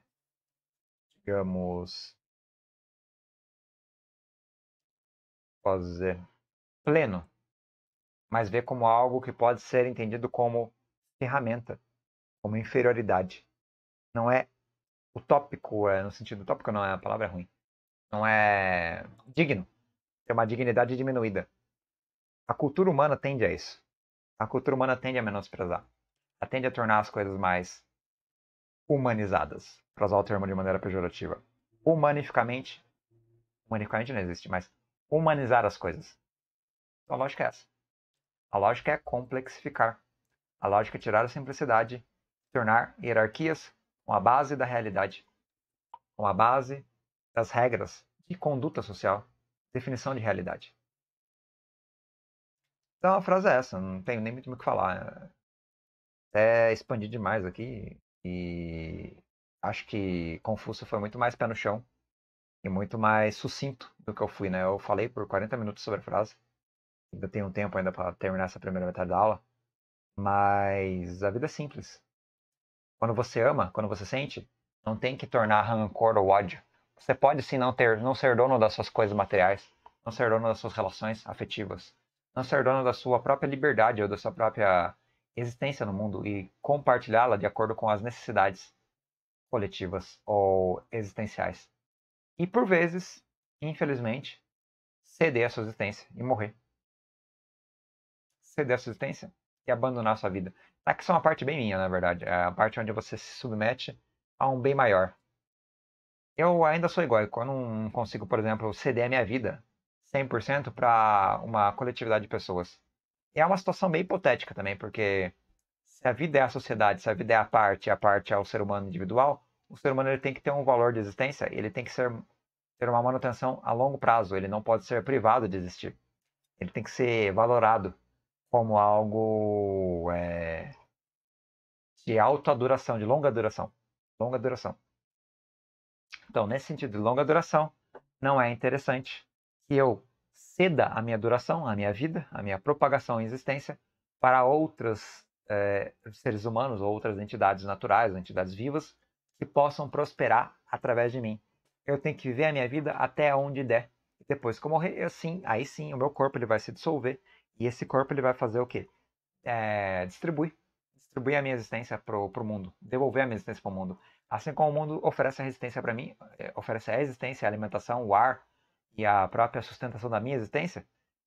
digamos, posso dizer, pleno, mas vê como algo que pode ser entendido como ferramenta, como inferioridade. Não é utópico, é, no sentido utópico não é a palavra é ruim. Não é digno. é uma dignidade diminuída. A cultura humana tende a isso. A cultura humana tende a menosprezar. tende a tornar as coisas mais humanizadas, para usar o termo de maneira pejorativa. Humanificamente, humanificamente não existe, mas humanizar as coisas. Então a lógica é essa. A lógica é complexificar. A lógica é tirar a simplicidade, tornar hierarquias com a base da realidade, com a base das regras de conduta social, definição de realidade. Então a frase é essa, não tenho nem muito o que falar. Até expandi demais aqui e acho que Confúcio foi muito mais pé no chão e muito mais sucinto do que eu fui, né? Eu falei por 40 minutos sobre a frase eu tenho um tempo ainda para terminar essa primeira metade da aula. Mas a vida é simples. Quando você ama, quando você sente, não tem que tornar rancor ou ódio. Você pode sim não ter, não ser dono das suas coisas materiais, não ser dono das suas relações afetivas, não ser dono da sua própria liberdade ou da sua própria existência no mundo e compartilhá-la de acordo com as necessidades coletivas ou existenciais. E por vezes, infelizmente, ceder à sua existência e morrer ceder sua existência e abandonar a sua vida. Tá, que isso é uma parte bem minha, na verdade. É a parte onde você se submete a um bem maior. Eu ainda sou igual. Eu não consigo, por exemplo, ceder a minha vida 100% para uma coletividade de pessoas. É uma situação bem hipotética também, porque se a vida é a sociedade, se a vida é a parte, a parte é o ser humano individual, o ser humano ele tem que ter um valor de existência, ele tem que ser, ter uma manutenção a longo prazo, ele não pode ser privado de existir. Ele tem que ser valorado como algo é, de alta duração, de longa duração. Longa duração. Então, nesse sentido de longa duração, não é interessante que eu ceda a minha duração, a minha vida, a minha propagação e existência para outros é, eh, seres humanos ou outras entidades naturais, entidades vivas, que possam prosperar através de mim. Eu tenho que viver a minha vida até onde der. Depois que eu morrer, eu, sim, aí sim o meu corpo ele vai se dissolver e esse corpo ele vai fazer o quê? É, distribuir. Distribuir a minha existência para o mundo. Devolver a minha existência para o mundo. Assim como o mundo oferece a resistência para mim, eh, oferece a existência, a alimentação, o ar e a própria sustentação da minha existência,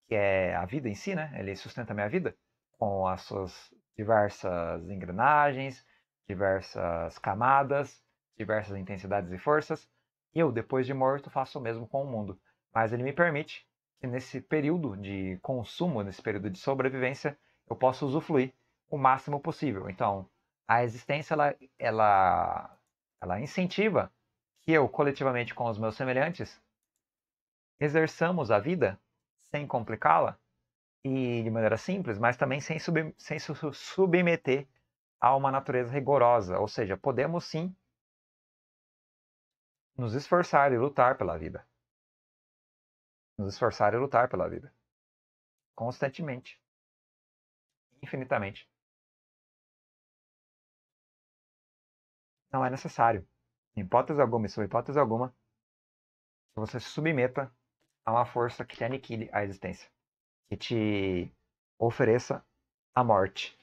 que é a vida em si, né? Ele sustenta a minha vida com as suas diversas engrenagens, diversas camadas, diversas intensidades e forças. Eu, depois de morto, faço o mesmo com o mundo. Mas ele me permite que nesse período de consumo, nesse período de sobrevivência, eu posso usufruir o máximo possível. Então, a existência ela, ela, ela incentiva que eu, coletivamente com os meus semelhantes, exerçamos a vida sem complicá-la e de maneira simples, mas também sem, sub, sem submeter a uma natureza rigorosa. Ou seja, podemos sim nos esforçar e lutar pela vida nos esforçar e lutar pela vida. Constantemente. Infinitamente. Não é necessário, em hipótese alguma, sob hipótese alguma, que você se submeta a uma força que te aniquile a existência, que te ofereça a morte,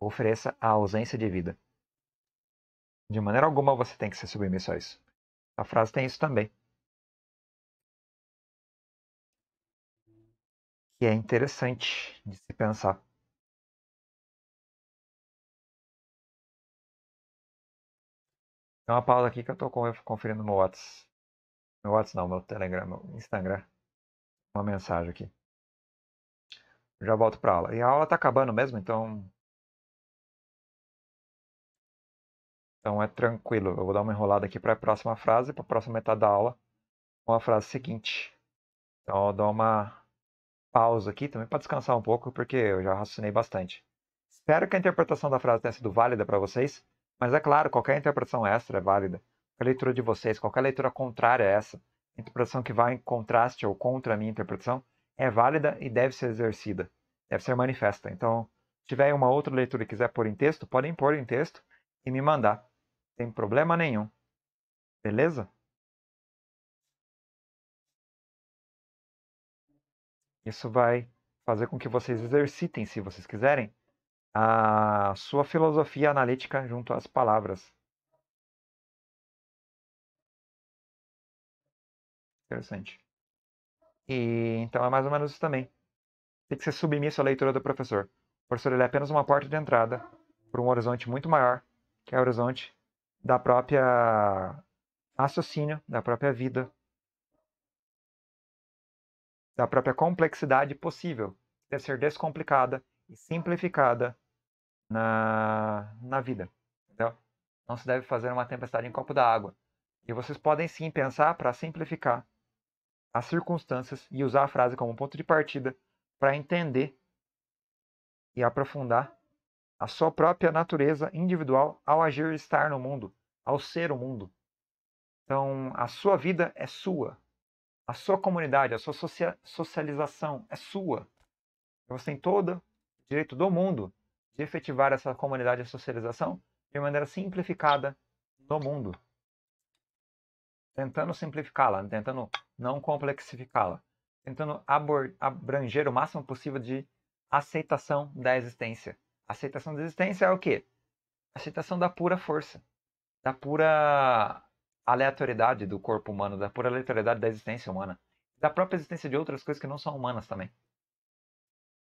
ofereça a ausência de vida. De maneira alguma você tem que ser submisso a isso. A frase tem isso também. que é interessante de se pensar. Dá uma pausa aqui que eu estou conferindo meu WhatsApp. Meu WhatsApp não, meu Telegram, meu Instagram. Uma mensagem aqui. Já volto para aula. E a aula está acabando mesmo, então Então é tranquilo. Eu vou dar uma enrolada aqui para a próxima frase, para a próxima metade da aula, com a frase seguinte. Então eu dou uma pausa aqui também para descansar um pouco, porque eu já raciocinei bastante. Espero que a interpretação da frase tenha sido válida para vocês, mas é claro, qualquer interpretação extra é válida. Qualquer leitura de vocês, qualquer leitura contrária a essa, interpretação que vá em contraste ou contra a minha interpretação, é válida e deve ser exercida, deve ser manifesta. Então, se tiver uma outra leitura e quiser pôr em texto, podem pôr em texto e me mandar. Sem problema nenhum. Beleza? Isso vai fazer com que vocês exercitem, se vocês quiserem, a sua filosofia analítica junto às palavras. Interessante. E então é mais ou menos isso também. Tem que ser submisso à leitura do professor. O professor ele é apenas uma porta de entrada para um horizonte muito maior, que é o horizonte da própria raciocínio, da própria vida, da própria complexidade possível, deve ser descomplicada e simplificada na, na vida. Não se deve fazer uma tempestade em copo d'água. E vocês podem sim pensar para simplificar as circunstâncias e usar a frase como ponto de partida para entender e aprofundar a sua própria natureza individual ao agir e estar no mundo, ao ser o mundo. Então, a sua vida é sua. A sua comunidade, a sua socialização é sua. Você tem todo o direito do mundo de efetivar essa comunidade de socialização de maneira simplificada no mundo. Tentando simplificá-la, tentando não complexificá-la, tentando abranger o máximo possível de aceitação da existência. Aceitação da existência é o quê? Aceitação da pura força, da pura aleatoriedade do corpo humano, da pura aleatoriedade da existência humana, da própria existência de outras coisas que não são humanas também.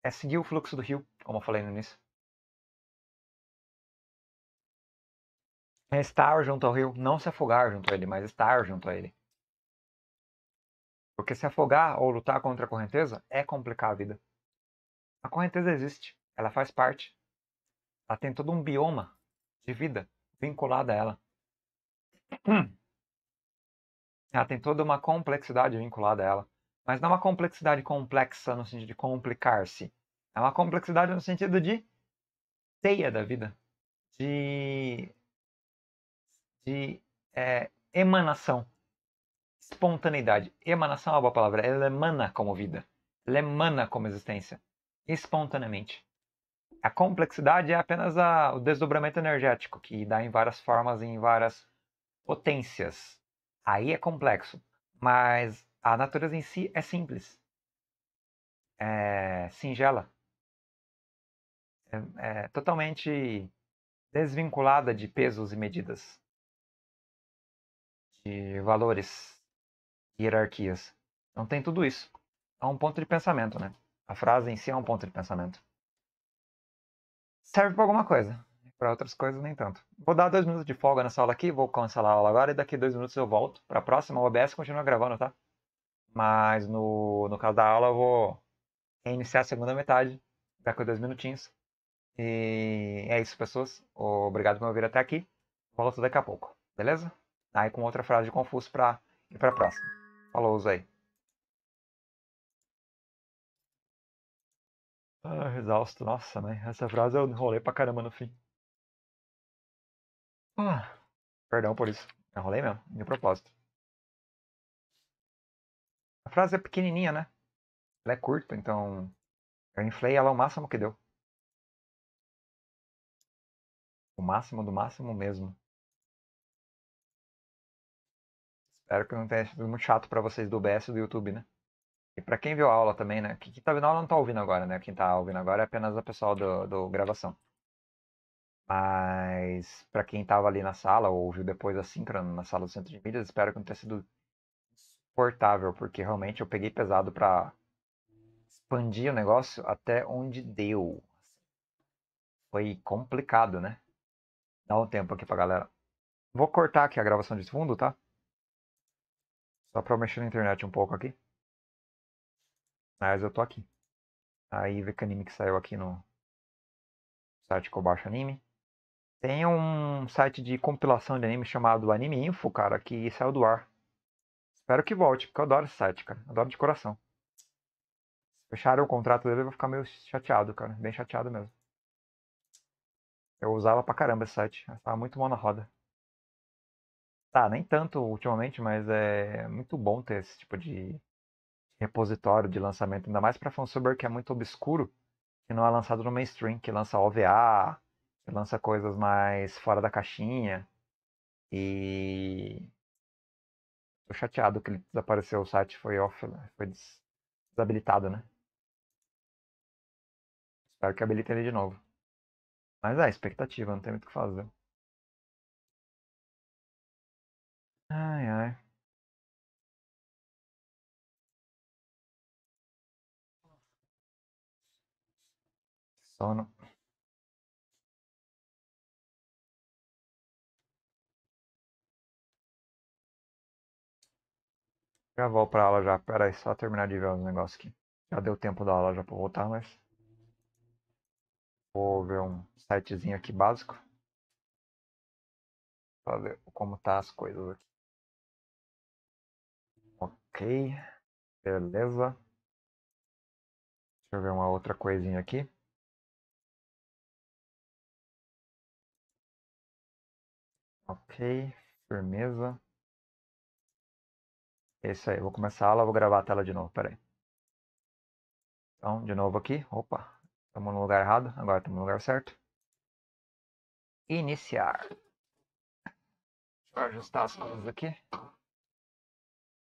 É seguir o fluxo do rio, como eu falei no início. É estar junto ao rio, não se afogar junto a ele, mas estar junto a ele. Porque se afogar ou lutar contra a correnteza é complicar a vida. A correnteza existe, ela faz parte. Ela tem todo um bioma de vida vinculado a ela. Hum. Ela tem toda uma complexidade vinculada a ela. Mas não é uma complexidade complexa no sentido de complicar-se. É uma complexidade no sentido de teia da vida. De, de é, emanação. Espontaneidade. Emanação é uma boa palavra. Ela emana como vida. Ela emana como existência. Espontaneamente. A complexidade é apenas a, o desdobramento energético, que dá em várias formas, em várias potências Aí é complexo, mas a natureza em si é simples, é singela, é, é totalmente desvinculada de pesos e medidas, de valores, hierarquias. Não tem tudo isso. É um ponto de pensamento, né? A frase em si é um ponto de pensamento. Serve para alguma coisa. Para outras coisas, nem tanto. Vou dar dois minutos de folga nessa aula aqui, vou cancelar a aula agora e daqui dois minutos eu volto para a próxima. O OBS continua gravando, tá? Mas no, no caso da aula eu vou iniciar a segunda metade daqui a dois minutinhos. E é isso, pessoas. Obrigado por me ouvir até aqui. Volto daqui a pouco, beleza? Aí com outra frase de Confuso para ir para a próxima. Falou, aí. Ah, exausto, nossa, né? Essa frase eu enrolei pra caramba no fim. Ah, perdão por isso. Enrolei mesmo, de propósito. A frase é pequenininha, né? Ela é curta, então eu inflei ela o máximo que deu. O máximo do máximo mesmo. Espero que não tenha sido muito chato para vocês do OBS e do YouTube, né? E para quem viu a aula também, né? Quem tá vendo a aula não tá ouvindo agora, né? Quem tá ouvindo agora é apenas a pessoal do, do gravação. Mas para quem estava ali na sala ou viu depois assim, a síncrona na sala do centro de mídias, espero que não tenha sido suportável, porque realmente eu peguei pesado para expandir o negócio até onde deu. Foi complicado, né? Dá um tempo aqui pra galera. Vou cortar aqui a gravação de fundo, tá? Só pra eu mexer na internet um pouco aqui. Mas eu tô aqui. Aí vê que anime que saiu aqui no site que eu baixo anime. Tem um site de compilação de anime chamado Anime Info, cara, que saiu do ar. Espero que volte, porque eu adoro esse site, cara. Adoro de coração. Se Fecharam o contrato dele, eu vou ficar meio chateado, cara. Bem chateado mesmo. Eu usava pra caramba esse site. Eu tava muito bom na roda. Tá, nem tanto ultimamente, mas é muito bom ter esse tipo de repositório de lançamento. Ainda mais pra fansuber que é muito obscuro, que não é lançado no mainstream, que lança OVA, lança coisas mais fora da caixinha. E tô chateado que ele desapareceu, o site foi off, né, foi des... desabilitado, né? Espero que habilite ele de novo. Mas é, expectativa, não tem muito o que fazer. Ai, ai. Sono. Já volto pra aula já. Pera aí, só terminar de ver os negócios aqui. Já deu tempo da aula já pra voltar, mas... Vou ver um sitezinho aqui básico. Pra ver como tá as coisas aqui. Ok. Beleza. Deixa eu ver uma outra coisinha aqui. Ok, firmeza isso aí. Eu vou começar a aula, vou gravar a tela de novo. Peraí. Então, de novo aqui. Opa, estamos no lugar errado. Agora estamos no lugar certo. Iniciar. Vou ajustar as coisas aqui.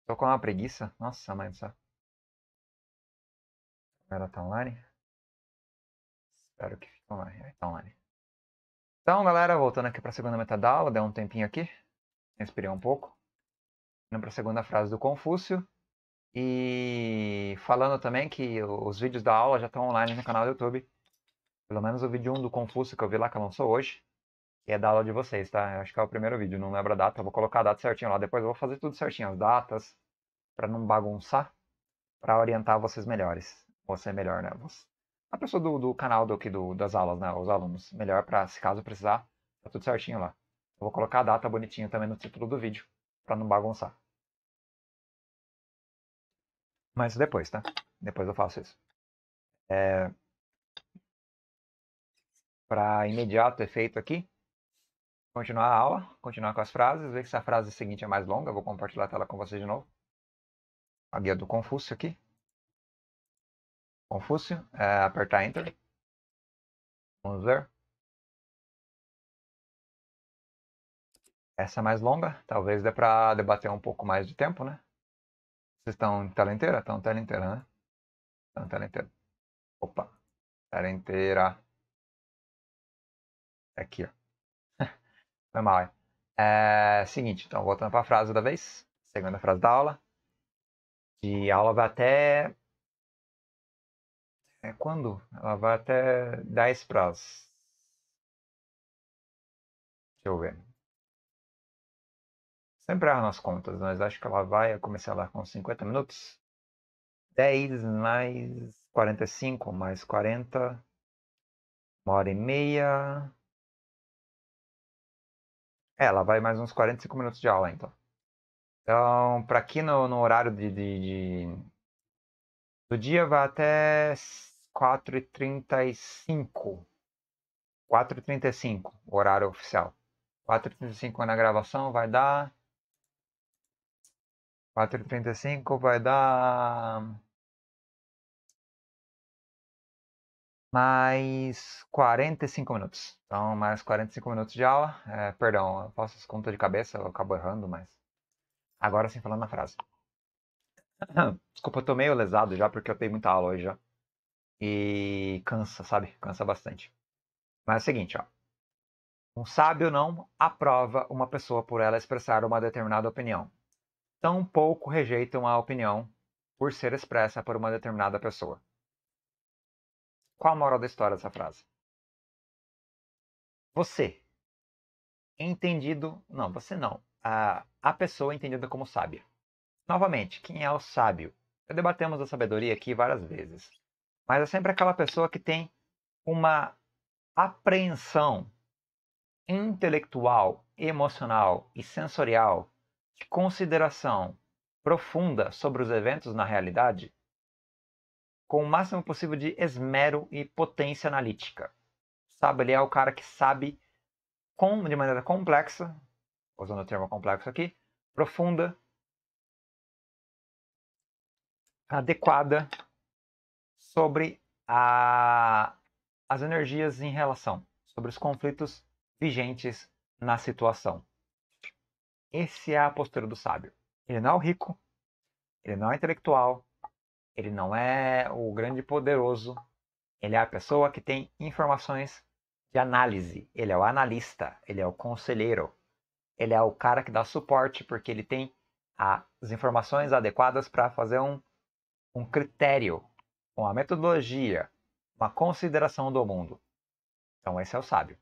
Tô com uma preguiça. Nossa, mãe do céu. Ela tá online? Espero que fique online. Aí, tá online. Então, galera, voltando aqui para a segunda metade da aula. Deu um tempinho aqui. Respirei um pouco indo para a segunda frase do Confúcio. E falando também que os vídeos da aula já estão online no canal do YouTube. Pelo menos o vídeo 1 do Confúcio que eu vi lá, que lançou hoje. E é da aula de vocês, tá? Eu acho que é o primeiro vídeo, não lembro a data. Eu vou colocar a data certinho lá. Depois eu vou fazer tudo certinho, as datas, para não bagunçar, para orientar vocês melhores. Você melhor, né? Você... A pessoa do, do canal do que do, das aulas, né? Os alunos. Melhor para, se caso precisar, tá tudo certinho lá. Eu vou colocar a data bonitinho também no título do vídeo para não bagunçar. Mas depois, tá? Depois eu faço isso. É... Para imediato efeito aqui, continuar a aula, continuar com as frases, ver se a frase seguinte é mais longa, eu vou compartilhar a tela com vocês de novo. A guia do Confúcio aqui. Confúcio, é, apertar Enter. Vamos ver. Essa é mais longa, talvez dê para debater um pouco mais de tempo, né? Vocês estão em tela inteira? Estão tela inteira, né? Estão tela inteira. Opa, tela inteira. É aqui, ó. Foi mal, hein? É seguinte, então, voltando para a frase da vez, segunda frase da aula. De aula vai até. É quando? Ela vai até 10 para as. Deixa eu ver sempre erra nas contas, mas acho que ela vai começar lá com 50 minutos. 10 mais 45, mais 40, uma hora e meia. É, ela vai mais uns 45 minutos de aula, então. Então, para aqui no, no horário de, de, de, do dia vai até 4h35. 4h35, horário oficial. 4h35 na gravação vai dar Quatro trinta e cinco vai dar. Mais 45 minutos. Então, mais 45 minutos de aula. É, perdão, eu faço as contas de cabeça, eu acabo errando, mas. Agora sim, falando na frase. Desculpa, eu tô meio lesado já porque eu tenho muita aula hoje já. E cansa, sabe? Cansa bastante. Mas é o seguinte, ó. Um sábio não aprova uma pessoa por ela expressar uma determinada opinião tão pouco rejeitam a opinião por ser expressa por uma determinada pessoa. Qual a moral da história dessa frase? Você, entendido. Não, você não. A, a pessoa entendida como sábia. Novamente, quem é o sábio? Já debatemos a sabedoria aqui várias vezes. Mas é sempre aquela pessoa que tem uma apreensão intelectual, emocional e sensorial consideração profunda sobre os eventos na realidade, com o máximo possível de esmero e potência analítica. Sabe, ele é o cara que sabe com, de maneira complexa, usando o termo complexo aqui, profunda, adequada sobre a, as energias em relação, sobre os conflitos vigentes na situação. Essa é a postura do sábio. Ele não é o rico, ele não é intelectual, ele não é o grande poderoso, ele é a pessoa que tem informações de análise, ele é o analista, ele é o conselheiro, ele é o cara que dá suporte porque ele tem as informações adequadas para fazer um, um critério, uma metodologia, uma consideração do mundo. Então, esse é o sábio.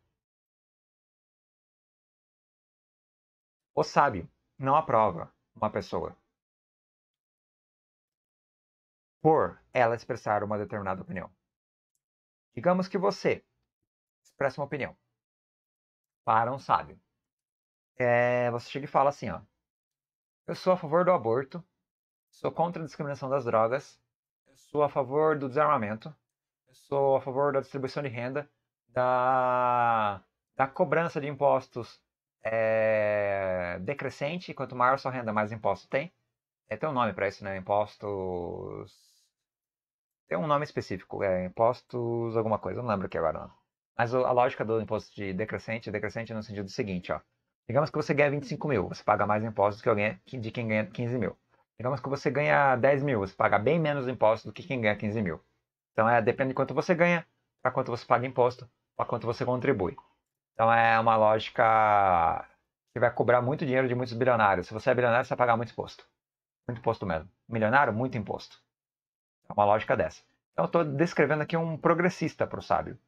O sábio não aprova uma pessoa por ela expressar uma determinada opinião. Digamos que você expressa uma opinião para um sábio. É, você chega e fala assim, ó. Eu sou a favor do aborto, sou contra a discriminação das drogas, sou a favor do desarmamento, sou a favor da distribuição de renda, da, da cobrança de impostos é, decrescente, quanto maior sua renda, mais imposto tem. É, tem um nome para isso, né? Impostos. Tem um nome específico, é impostos alguma coisa, não lembro aqui agora não. Mas a lógica do imposto de decrescente é decrescente no sentido seguinte, ó. Digamos que você ganha 25 mil, você paga mais impostos que alguém, de quem ganha 15 mil. Digamos que você ganha 10 mil, você paga bem menos impostos do que quem ganha 15 mil. Então é, depende de quanto você ganha, para quanto você paga imposto, para quanto você contribui. Então é uma lógica que vai cobrar muito dinheiro de muitos bilionários. Se você é bilionário, você vai pagar muito imposto. Muito imposto mesmo. Milionário, muito imposto. É uma lógica dessa. Então eu estou descrevendo aqui um progressista para o sábio.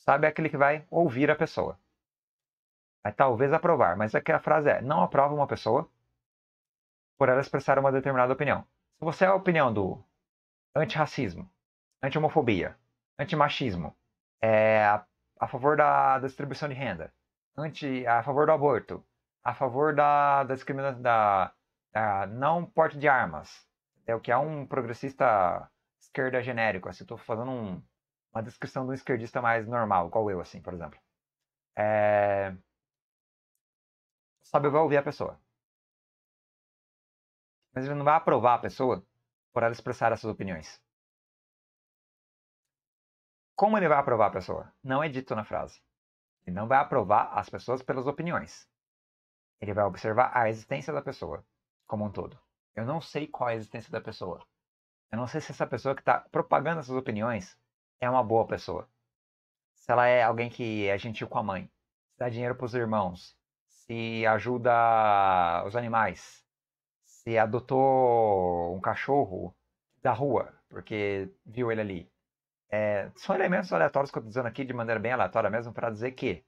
Sábio é aquele que vai ouvir a pessoa. Vai talvez aprovar, mas aqui é a frase é: não aprova uma pessoa por ela expressar uma determinada opinião. Se você é a opinião do antirracismo, anti-homofobia, antimachismo, é, a favor da, da distribuição de renda, anti, a favor do aborto, a favor da, da discriminação, da, da não porte de armas. É o que é um progressista esquerda genérico, assim, estou fazendo um, uma descrição de um esquerdista mais normal, qual eu, assim, por exemplo. É... O vai ouvir a pessoa. Mas ele não vai aprovar a pessoa por ela expressar essas opiniões. Como ele vai aprovar a pessoa? Não é dito na frase. Ele não vai aprovar as pessoas pelas opiniões. Ele vai observar a existência da pessoa como um todo. Eu não sei qual é a existência da pessoa. Eu não sei se essa pessoa que está propagando essas opiniões é uma boa pessoa. Se ela é alguém que é gentil com a mãe, se dá dinheiro para os irmãos, se ajuda os animais, se adotou um cachorro da rua porque viu ele ali é, são elementos aleatórios que eu estou dizendo aqui de maneira bem aleatória mesmo para dizer que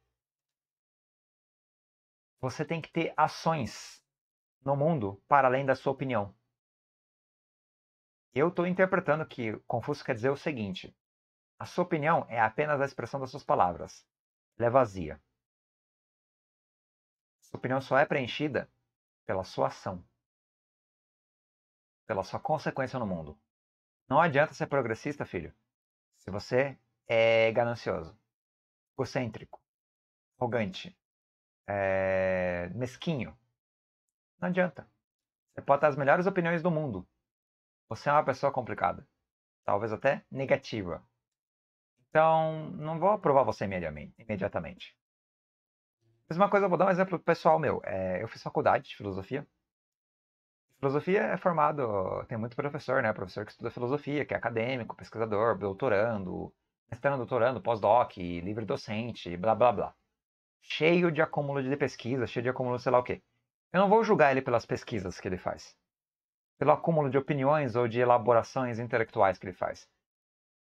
você tem que ter ações no mundo para além da sua opinião. Eu estou interpretando que Confúcio quer dizer o seguinte: a sua opinião é apenas a expressão das suas palavras. Ela é vazia. Sua opinião só é preenchida pela sua ação, pela sua consequência no mundo. Não adianta ser progressista, filho, se você é ganancioso, egocêntrico, arrogante, é... mesquinho, não adianta. Você pode ter as melhores opiniões do mundo. Você é uma pessoa complicada. Talvez até negativa. Então, não vou aprovar você imediatamente. Mesma coisa, eu vou dar um exemplo pessoal meu. É, eu fiz faculdade de filosofia Filosofia é formado, tem muito professor, né? Professor que estuda filosofia, que é acadêmico, pesquisador, doutorando, mestrando, doutorando, pós-doc, livre docente, blá blá blá. Cheio de acúmulo de pesquisa, cheio de acúmulo sei lá o quê. Eu não vou julgar ele pelas pesquisas que ele faz, pelo acúmulo de opiniões ou de elaborações intelectuais que ele faz.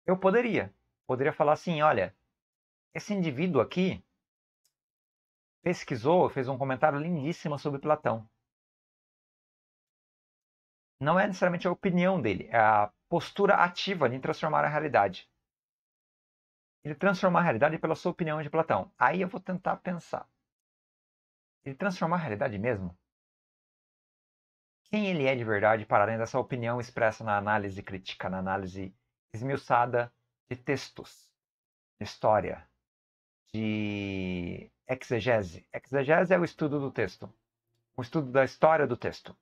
Eu poderia, poderia falar assim, olha, esse indivíduo aqui pesquisou, fez um comentário lindíssimo sobre Platão não é necessariamente a opinião dele, é a postura ativa de transformar a realidade. Ele transforma a realidade pela sua opinião de Platão. Aí eu vou tentar pensar. Ele transforma a realidade mesmo? Quem ele é de verdade para além dessa opinião expressa na análise crítica, na análise esmiuçada de textos, de história, de exegese. Exegese é o estudo do texto, o estudo da história do texto.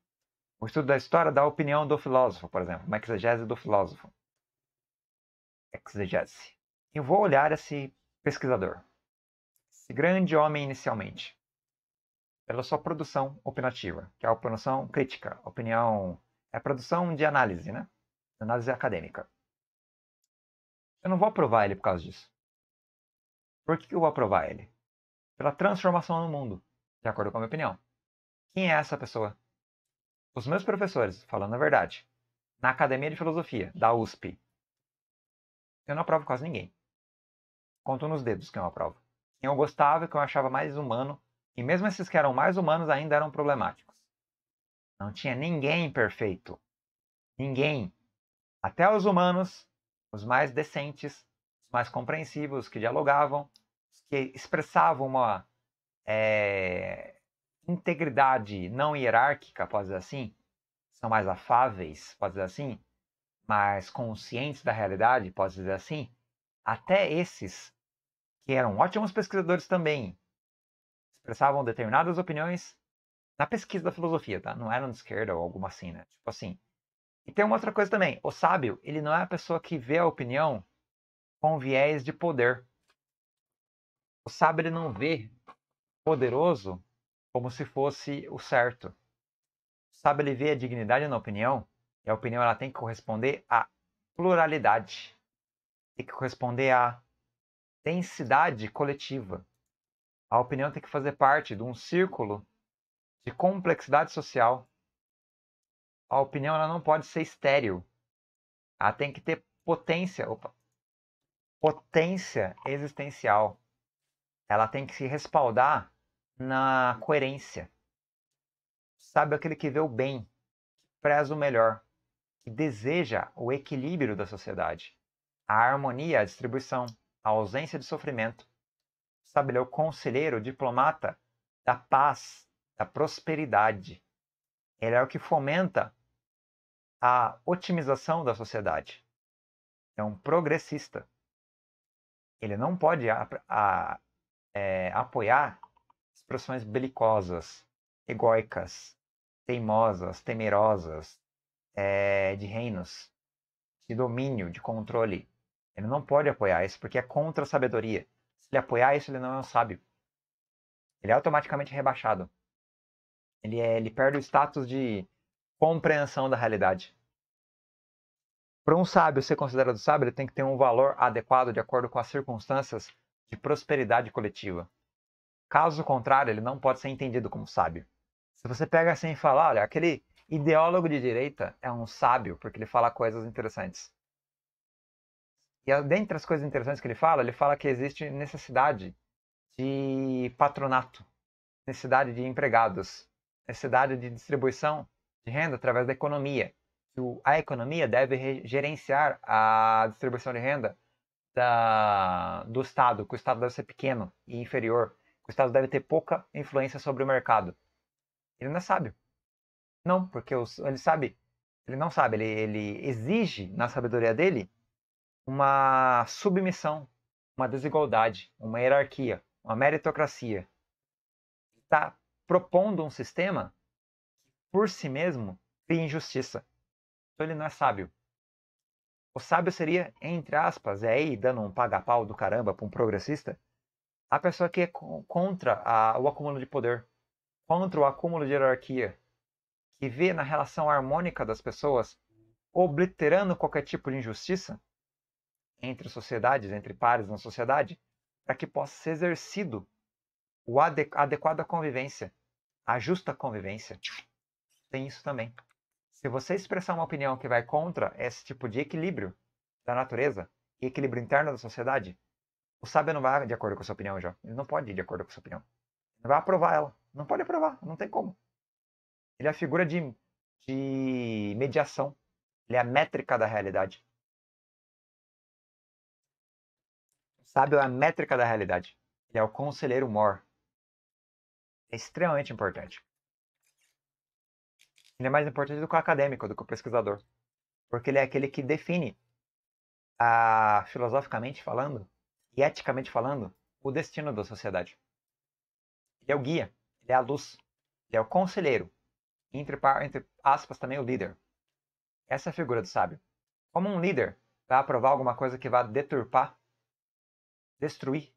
O estudo da história da opinião do filósofo, por exemplo, uma exegese do filósofo. Exegese. Eu vou olhar esse pesquisador, esse grande homem inicialmente, pela sua produção opinativa, que é a produção crítica, opinião, é a produção de análise, né? Análise acadêmica. Eu não vou aprovar ele por causa disso. Por que eu vou aprovar ele? Pela transformação no mundo, de acordo com a minha opinião. Quem é essa pessoa? Os meus professores, falando a verdade, na Academia de Filosofia da USP, eu não aprovo quase ninguém. Conto nos dedos quem eu aprovo. Quem eu gostava, quem eu achava mais humano, e mesmo esses que eram mais humanos ainda eram problemáticos. Não tinha ninguém perfeito. Ninguém. Até os humanos, os mais decentes, os mais compreensivos, que dialogavam, que expressavam uma é, integridade não hierárquica, pode dizer assim, são mais afáveis, pode dizer assim, mais conscientes da realidade, pode dizer assim, até esses, que eram ótimos pesquisadores também, expressavam determinadas opiniões na pesquisa da filosofia, tá? Não eram de esquerda ou alguma assim, né? Tipo assim. E tem uma outra coisa também. O sábio, ele não é a pessoa que vê a opinião com viés de poder. O sábio, ele não vê poderoso como se fosse o certo. Sabe, ele vê a dignidade na opinião, e a opinião ela tem que corresponder à pluralidade, tem que corresponder à densidade coletiva. A opinião tem que fazer parte de um círculo de complexidade social. A opinião ela não pode ser estéril. Ela tem que ter potência, opa, potência existencial. Ela tem que se respaldar na coerência. sabe aquele que vê o bem, preza o melhor, que deseja o equilíbrio da sociedade, a harmonia, a distribuição, a ausência de sofrimento. ele é o conselheiro, o diplomata da paz, da prosperidade. Ele é o que fomenta a otimização da sociedade. É um progressista. Ele não pode a, a, é, apoiar expressões belicosas, egoicas, teimosas, temerosas, é, de reinos, de domínio, de controle. Ele não pode apoiar isso porque é contra a sabedoria. Se ele apoiar isso, ele não é um sábio. Ele é automaticamente rebaixado. Ele, é, ele perde o status de compreensão da realidade. Para um sábio ser considerado sábio, ele tem que ter um valor adequado de acordo com as circunstâncias de prosperidade coletiva. Caso contrário, ele não pode ser entendido como sábio. Se você pega assim e fala, olha, aquele ideólogo de direita é um sábio porque ele fala coisas interessantes. E ah, dentre as coisas interessantes que ele fala, ele fala que existe necessidade de patronato, necessidade de empregados, necessidade de distribuição de renda através da economia. A economia deve gerenciar a distribuição de renda da, do Estado, que o Estado deve ser pequeno e inferior o Estado deve ter pouca influência sobre o mercado. Ele não é sábio. Não, porque ele sabe. Ele não sabe. Ele, ele exige, na sabedoria dele, uma submissão, uma desigualdade, uma hierarquia, uma meritocracia. Está propondo um sistema que, por si mesmo, cria injustiça. Então ele não é sábio. O sábio seria, entre aspas, é aí dando um paga-pau do caramba para um progressista, a pessoa que é contra a, o acúmulo de poder, contra o acúmulo de hierarquia, que vê na relação harmônica das pessoas obliterando qualquer tipo de injustiça entre sociedades, entre pares na sociedade, para que possa ser exercido o adequado adequada convivência, a justa convivência. Tem isso também. Se você expressar uma opinião que vai contra esse tipo de equilíbrio da natureza, equilíbrio interno da sociedade, o sábio não vai de acordo com a sua opinião, João. Ele não pode ir de acordo com a sua opinião. Ele vai aprovar ela. Não pode aprovar, não tem como. Ele é a figura de, de mediação. Ele é a métrica da realidade. O sábio é a métrica da realidade. Ele é o conselheiro mor. É extremamente importante. Ele é mais importante do que o acadêmico, do que o pesquisador. Porque ele é aquele que define, a, ah, filosoficamente falando, e eticamente falando, o destino da sociedade. Ele é o guia, ele é a luz, ele é o conselheiro, entre, entre aspas também o líder. Essa é a figura do sábio. Como um líder vai aprovar alguma coisa que vá deturpar, destruir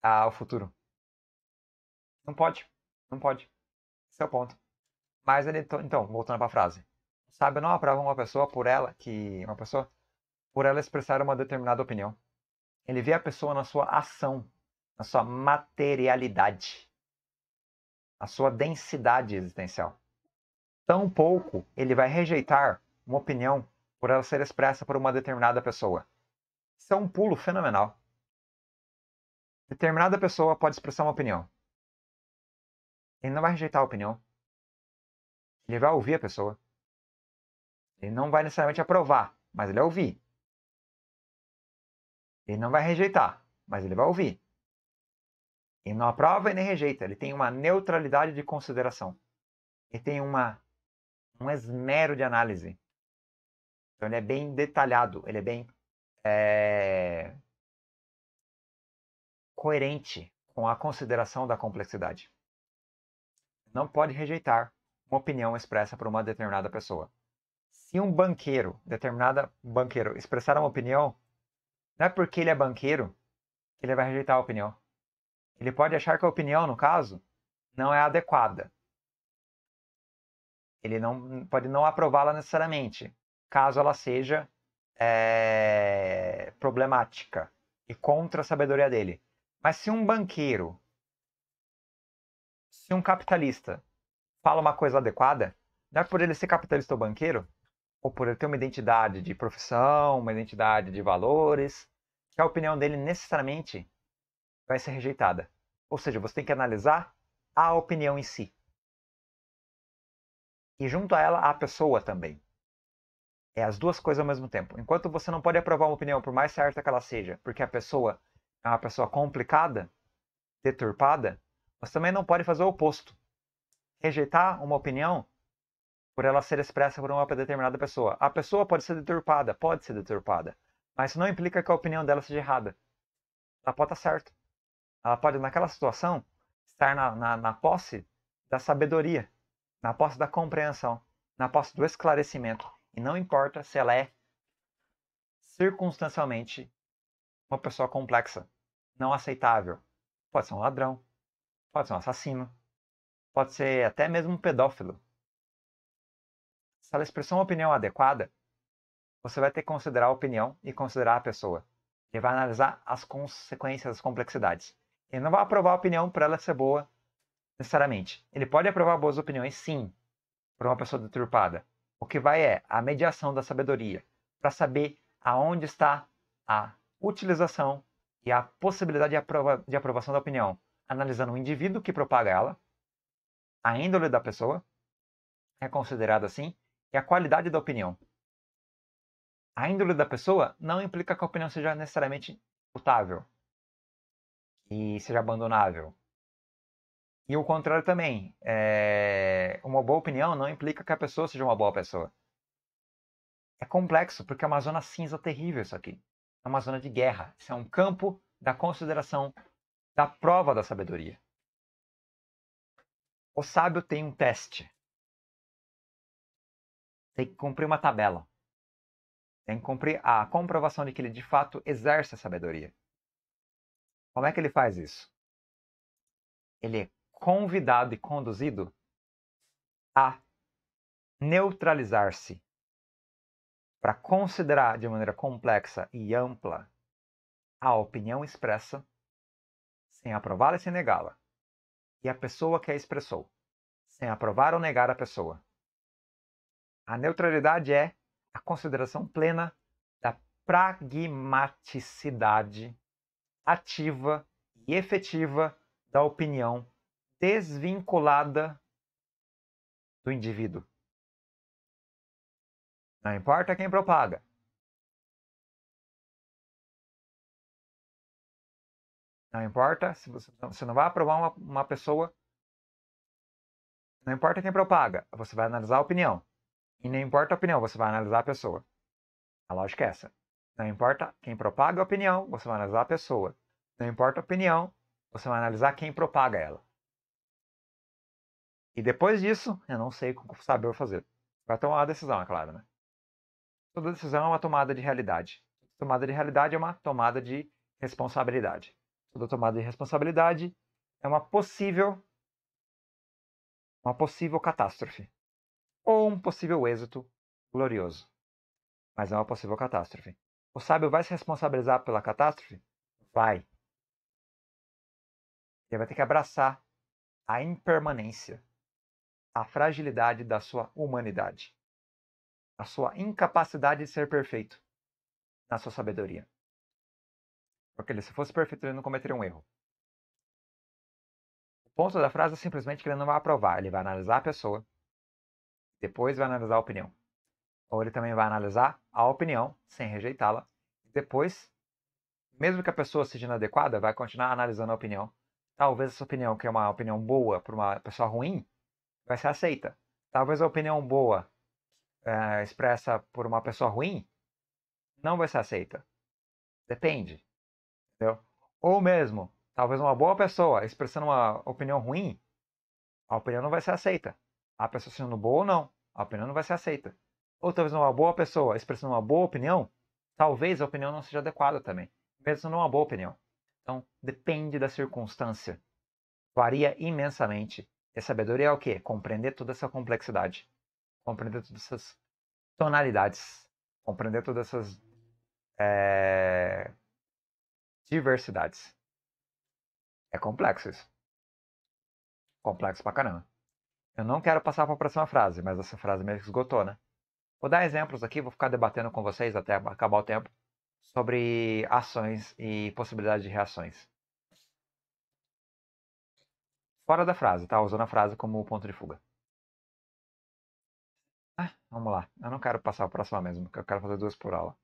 ah, o futuro? Não pode, não pode. Esse é o ponto. Mas ele, então, então voltando para a frase, o sábio não aprova uma pessoa por ela que uma pessoa por ela expressar uma determinada opinião. Ele vê a pessoa na sua ação, na sua materialidade, na sua densidade existencial. Tampouco ele vai rejeitar uma opinião por ela ser expressa por uma determinada pessoa. Isso é um pulo fenomenal. Determinada pessoa pode expressar uma opinião. Ele não vai rejeitar a opinião. Ele vai ouvir a pessoa. Ele não vai necessariamente aprovar, mas ele vai ouvir. Ele não vai rejeitar, mas ele vai ouvir. Ele não aprova e nem rejeita. Ele tem uma neutralidade de consideração. Ele tem uma, um esmero de análise. Então ele é bem detalhado, ele é bem é, coerente com a consideração da complexidade. Não pode rejeitar uma opinião expressa por uma determinada pessoa. Se um banqueiro, determinada banqueiro, expressar uma opinião, não é porque ele é banqueiro que ele vai rejeitar a opinião. Ele pode achar que a opinião, no caso, não é adequada. Ele não pode não aprová-la necessariamente, caso ela seja é, problemática e contra a sabedoria dele. Mas se um banqueiro, se um capitalista fala uma coisa adequada, não é por ele ser capitalista ou banqueiro, ou por ele ter uma identidade de profissão, uma identidade de valores, que a opinião dele necessariamente vai ser rejeitada. Ou seja, você tem que analisar a opinião em si. E junto a ela, a pessoa também. É as duas coisas ao mesmo tempo. Enquanto você não pode aprovar uma opinião, por mais certa que ela seja, porque a pessoa é uma pessoa complicada, deturpada, você também não pode fazer o oposto. Rejeitar uma opinião por ela ser expressa por uma determinada pessoa. A pessoa pode ser deturpada, pode ser deturpada. Mas isso não implica que a opinião dela seja errada. Ela pode estar certa. Ela pode, naquela situação, estar na, na, na posse da sabedoria, na posse da compreensão, na posse do esclarecimento. E não importa se ela é circunstancialmente uma pessoa complexa, não aceitável. Pode ser um ladrão, pode ser um assassino, pode ser até mesmo um pedófilo. Se ela expressar uma opinião adequada, você vai ter que considerar a opinião e considerar a pessoa. Ele vai analisar as consequências, as complexidades. Ele não vai aprovar a opinião para ela ser boa, necessariamente. Ele pode aprovar boas opiniões, sim, para uma pessoa deturpada. O que vai é a mediação da sabedoria, para saber aonde está a utilização e a possibilidade de, aprova de aprovação da opinião, analisando o indivíduo que propaga ela, a índole da pessoa, é considerada assim, e a qualidade da opinião a índole da pessoa não implica que a opinião seja necessariamente mutável e seja abandonável. E o contrário também. É... Uma boa opinião não implica que a pessoa seja uma boa pessoa. É complexo, porque é uma zona cinza terrível isso aqui. É uma zona de guerra. Isso é um campo da consideração da prova da sabedoria. O sábio tem um teste. Tem que cumprir uma tabela. Tem a comprovação de que ele de fato exerce a sabedoria. Como é que ele faz isso? Ele é convidado e conduzido a neutralizar-se para considerar de maneira complexa e ampla a opinião expressa, sem aprová-la e sem negá-la, e a pessoa que a expressou, sem aprovar ou negar a pessoa. A neutralidade é a consideração plena da pragmaticidade ativa e efetiva da opinião desvinculada do indivíduo. Não importa quem propaga. Não importa se você, você não vai aprovar uma, uma pessoa. Não importa quem propaga, você vai analisar a opinião. E não importa a opinião, você vai analisar a pessoa. A lógica é essa. Não importa quem propaga a opinião, você vai analisar a pessoa. Não importa a opinião, você vai analisar quem propaga ela. E depois disso, eu não sei como saber o fazer. Vai tomar uma decisão, é claro, né? Toda decisão é uma tomada de realidade. tomada de realidade é uma tomada de responsabilidade. Toda tomada de responsabilidade é uma possível uma possível catástrofe ou um possível êxito glorioso, mas é uma possível catástrofe. O sábio vai se responsabilizar pela catástrofe? Vai. Ele vai ter que abraçar a impermanência, a fragilidade da sua humanidade, a sua incapacidade de ser perfeito na sua sabedoria. Porque ele, se fosse perfeito, ele não cometeria um erro. O ponto da frase é simplesmente que ele não vai aprovar, ele vai analisar a pessoa, depois vai analisar a opinião. Ou ele também vai analisar a opinião sem rejeitá-la. Depois, mesmo que a pessoa seja inadequada, vai continuar analisando a opinião. Talvez essa opinião, que é uma opinião boa para uma pessoa ruim, vai ser aceita. Talvez a opinião boa é, expressa por uma pessoa ruim não vai ser aceita. Depende. Entendeu? Ou mesmo, talvez uma boa pessoa expressando uma opinião ruim, a opinião não vai ser aceita a pessoa sendo boa ou não, a opinião não vai ser aceita. Ou talvez é uma boa pessoa expressando uma boa opinião, talvez a opinião não seja adequada também, mesmo sendo uma boa opinião. Então, depende da circunstância. Varia imensamente. E sabedoria é o quê? Compreender toda essa complexidade. Compreender todas essas tonalidades. Compreender todas essas é... diversidades. É complexo isso. Complexo pra caramba. Eu não quero passar para a próxima frase, mas essa frase meio que esgotou, né? Vou dar exemplos aqui, vou ficar debatendo com vocês até acabar o tempo sobre ações e possibilidade de reações. Fora da frase, tá? Usando a frase como ponto de fuga. Ah, vamos lá. Eu não quero passar a próxima mesmo, porque eu quero fazer duas por aula.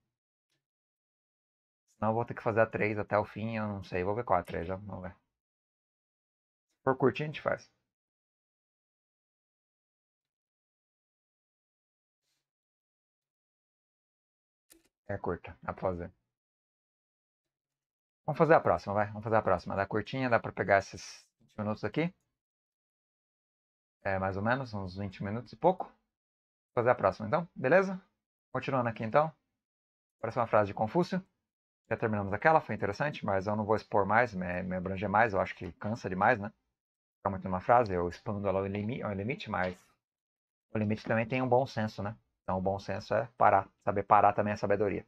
Senão eu vou ter que fazer a três até o fim, eu não sei. Vou ver qual é a três, já. Vamos ver. Se for curtinho, a gente faz. É curta, dá pra fazer. Vamos fazer a próxima, vai. Vamos fazer a próxima. Dá curtinha, dá pra pegar esses 20 minutos aqui. É, mais ou menos, uns 20 minutos e pouco. Vou fazer a próxima então, beleza? Continuando aqui então. Parece uma frase de Confúcio. Já terminamos aquela, foi interessante, mas eu não vou expor mais, me, me abranger mais, eu acho que cansa demais, né? Ficar muito numa frase, eu expando ela ao limite, mas o limite também tem um bom senso, né? Então, o bom senso é parar. Saber parar também é sabedoria.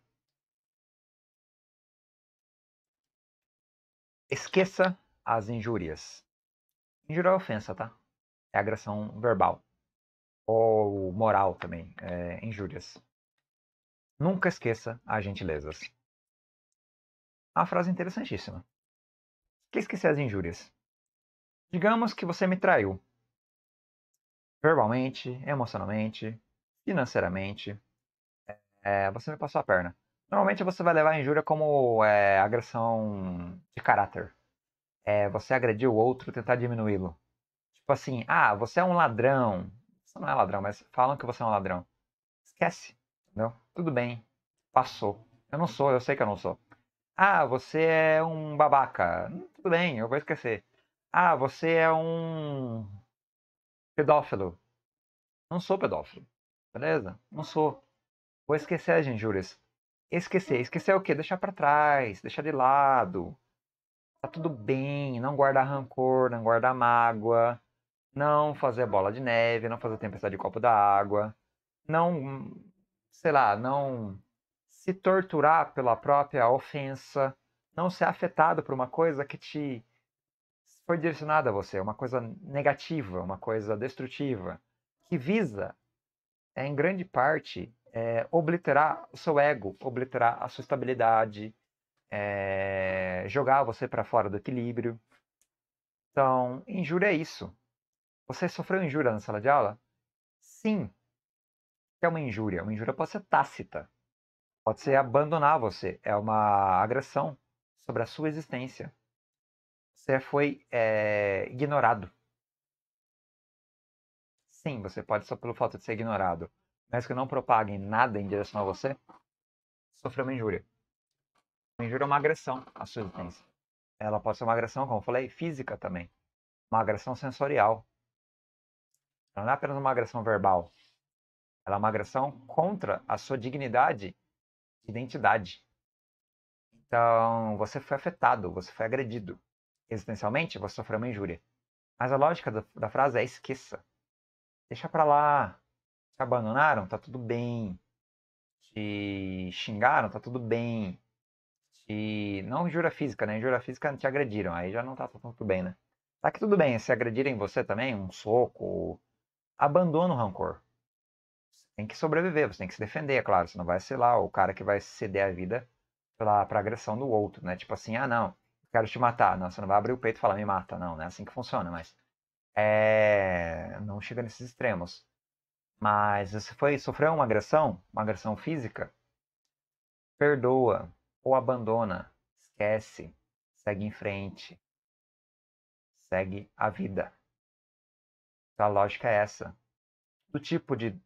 Esqueça as injúrias. Injúria é ofensa, tá? É agressão verbal. Ou moral também. É injúrias. Nunca esqueça as gentilezas. Uma frase interessantíssima. Que esquecer as injúrias. Digamos que você me traiu. Verbalmente, emocionalmente, financeiramente, é, você me passou a perna. Normalmente você vai levar a injúria como é, agressão de caráter. É, você agrediu o outro, tentar diminuí-lo. Tipo assim, ah, você é um ladrão. Você não é ladrão, mas falam que você é um ladrão. Esquece, entendeu? Tudo bem, passou. Eu não sou, eu sei que eu não sou. Ah, você é um babaca. Hum, tudo bem, eu vou esquecer. Ah, você é um pedófilo. Não sou pedófilo. Beleza? Não sou. Vou esquecer as injúrias. Esquecer. Hum. Esquecer é o quê? Deixar para trás, deixar de lado. Tá tudo bem, não guardar rancor, não guardar mágoa, não fazer bola de neve, não fazer tempestade de copo d'água, não, sei lá, não se torturar pela própria ofensa, não ser afetado por uma coisa que te foi direcionada a você, uma coisa negativa, uma coisa destrutiva, que visa é, em grande parte, é, obliterar o seu ego, obliterar a sua estabilidade, é, jogar você para fora do equilíbrio. Então, injúria é isso. Você sofreu injúria na sala de aula? Sim. É uma injúria. Uma injúria pode ser tácita. Pode ser abandonar você. É uma agressão sobre a sua existência. Você foi é, ignorado. Sim, você pode só pelo fato de ser ignorado, mas que não propaguem nada em direção a você, sofreu uma injúria. Uma injúria é uma agressão à sua existência. Ela pode ser uma agressão, como eu falei, física também. Uma agressão sensorial. Ela não é apenas uma agressão verbal. Ela é uma agressão contra a sua dignidade identidade. Então, você foi afetado, você foi agredido. Existencialmente, você sofreu uma injúria. Mas a lógica da frase é esqueça deixa pra lá. Te abandonaram? Tá tudo bem. Te xingaram? Tá tudo bem. Te... Não injúria física, né? Injura física te agrediram. Aí já não tá tudo bem, né? Tá que tudo bem. Se agredirem você também, um soco, abandona o rancor. tem que sobreviver, você tem que se defender, é claro. Você não vai ser lá o cara que vai ceder a vida pela, pra agressão do outro, né? Tipo assim, ah, não, quero te matar. Não, você não vai abrir o peito e falar, me mata. Não, não é assim que funciona, mas é, não chega nesses extremos. Mas você foi sofreu uma agressão, uma agressão física, perdoa ou abandona, esquece, segue em frente, segue a vida. a lógica é essa. Do tipo de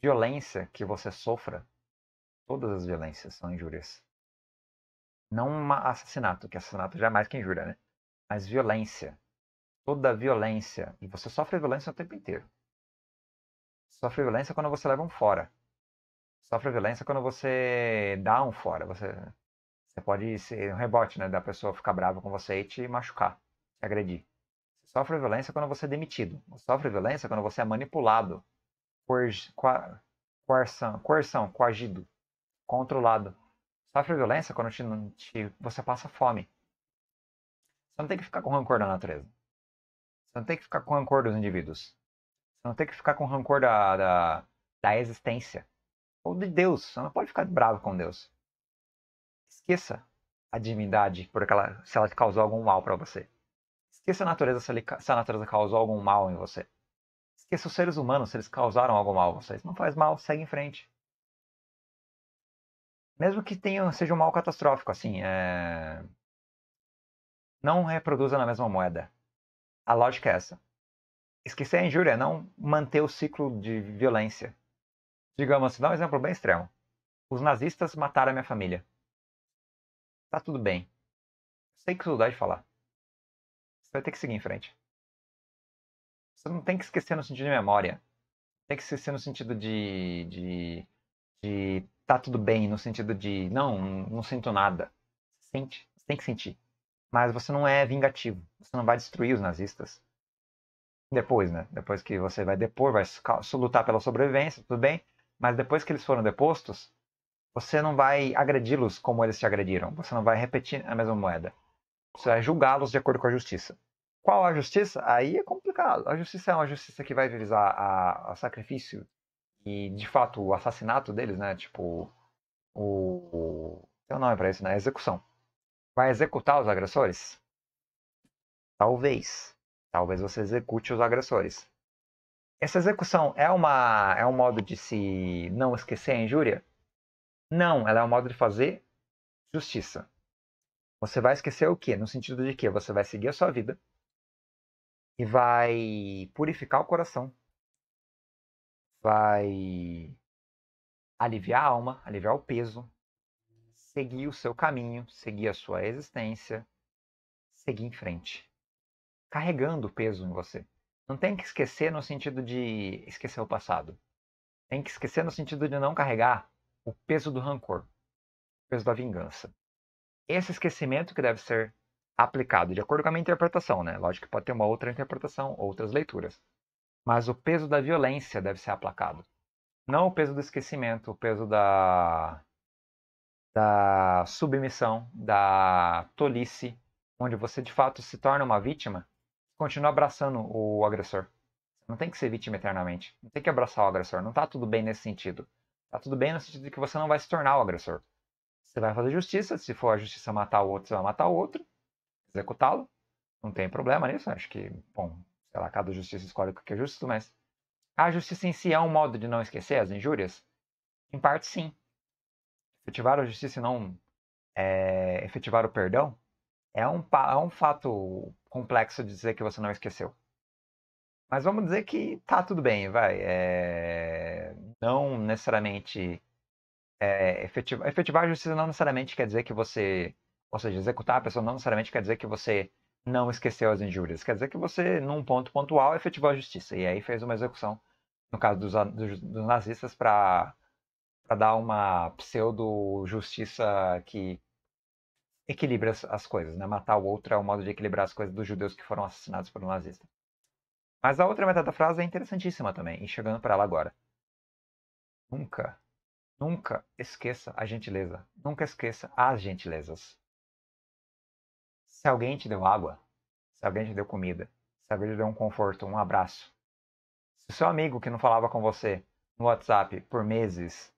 violência que você sofra, todas as violências são injúrias. Não um assassinato, que assassinato jamais que é injúria, né? Mas violência, toda violência. E você sofre violência o tempo inteiro. Sofre violência quando você leva um fora. Sofre violência quando você dá um fora. Você, você pode ser um rebote, né? Da pessoa ficar brava com você e te machucar, te agredir. Você sofre violência quando você é demitido. Você sofre violência quando você é manipulado. Coerção, coerção, coerção, coagido, controlado. Sofre violência quando te, te, você passa fome. Você não tem que ficar com rancor da natureza. Você não tem que ficar com rancor dos indivíduos. Você não tem que ficar com rancor da, da, da existência. Ou de Deus. Você não pode ficar bravo com Deus. Esqueça a divindade por aquela, se ela causou algum mal para você. Esqueça a natureza se, ele, se, a natureza causou algum mal em você. Esqueça os seres humanos se eles causaram algum mal em vocês. Não faz mal, segue em frente. Mesmo que tenha, seja um mal catastrófico, assim, é... não reproduza na mesma moeda. A lógica é essa. Esquecer a injúria é não manter o ciclo de violência. Digamos assim, dá um exemplo bem extremo. Os nazistas mataram a minha família. Tá tudo bem. Sei que saudade de falar. Você vai ter que seguir em frente. Você não tem que esquecer no sentido de memória. Tem que esquecer no sentido de. de. de tá tudo bem, no sentido de. Não, não sinto nada. Sente. Você tem que sentir. Mas você não é vingativo. Você não vai destruir os nazistas. Depois, né? Depois que você vai depor, vai lutar pela sobrevivência, tudo bem. Mas depois que eles foram depostos, você não vai agredi-los como eles te agrediram. Você não vai repetir a mesma moeda. Você vai julgá-los de acordo com a justiça. Qual a justiça? Aí é complicado. A justiça é uma justiça que vai visar o sacrifício e, de fato, o assassinato deles, né? Tipo, o. Tem um nome pra isso, né? Execução vai executar os agressores? Talvez. Talvez você execute os agressores. Essa execução é, uma, é um modo de se não esquecer a injúria? Não, ela é um modo de fazer justiça. Você vai esquecer o quê? No sentido de que você vai seguir a sua vida e vai purificar o coração. Vai aliviar a alma, aliviar o peso, seguir o seu caminho, seguir a sua existência, seguir em frente, carregando o peso em você. Não tem que esquecer no sentido de esquecer o passado. Tem que esquecer no sentido de não carregar o peso do rancor, o peso da vingança. Esse esquecimento que deve ser aplicado, de acordo com a minha interpretação, né? Lógico que pode ter uma outra interpretação, outras leituras. Mas o peso da violência deve ser aplacado. Não o peso do esquecimento, o peso da da submissão, da tolice, onde você de fato se torna uma vítima, continua abraçando o agressor. Não tem que ser vítima eternamente. Não tem que abraçar o agressor. Não tá tudo bem nesse sentido. Tá tudo bem no sentido de que você não vai se tornar o agressor. Você vai fazer justiça. Se for a justiça matar o outro, você vai matar o outro, executá-lo. Não tem problema nisso. Acho que, bom, sei lá, cada justiça escolhe o que é justo, mas. A justiça em si é um modo de não esquecer as injúrias? Em parte, sim efetivar a justiça e não é, efetivar o perdão, é um, é um fato complexo de dizer que você não esqueceu. Mas vamos dizer que tá tudo bem, vai. É, não necessariamente é, eh, efetivar, efetivar a justiça não necessariamente quer dizer que você, ou seja, executar a pessoa não necessariamente quer dizer que você não esqueceu as injúrias. Quer dizer que você, num ponto pontual, efetivou a justiça. E aí fez uma execução, no caso dos, dos, dos nazistas, para para dar uma pseudo justiça que equilibra as coisas, né? Matar o outro é um modo de equilibrar as coisas dos judeus que foram assassinados por um nazista. Mas a outra metade da frase é interessantíssima também, e chegando para ela agora. Nunca, nunca esqueça a gentileza. Nunca esqueça as gentilezas. Se alguém te deu água, se alguém te deu comida, se alguém te deu um conforto, um abraço. Se o seu amigo que não falava com você no WhatsApp por meses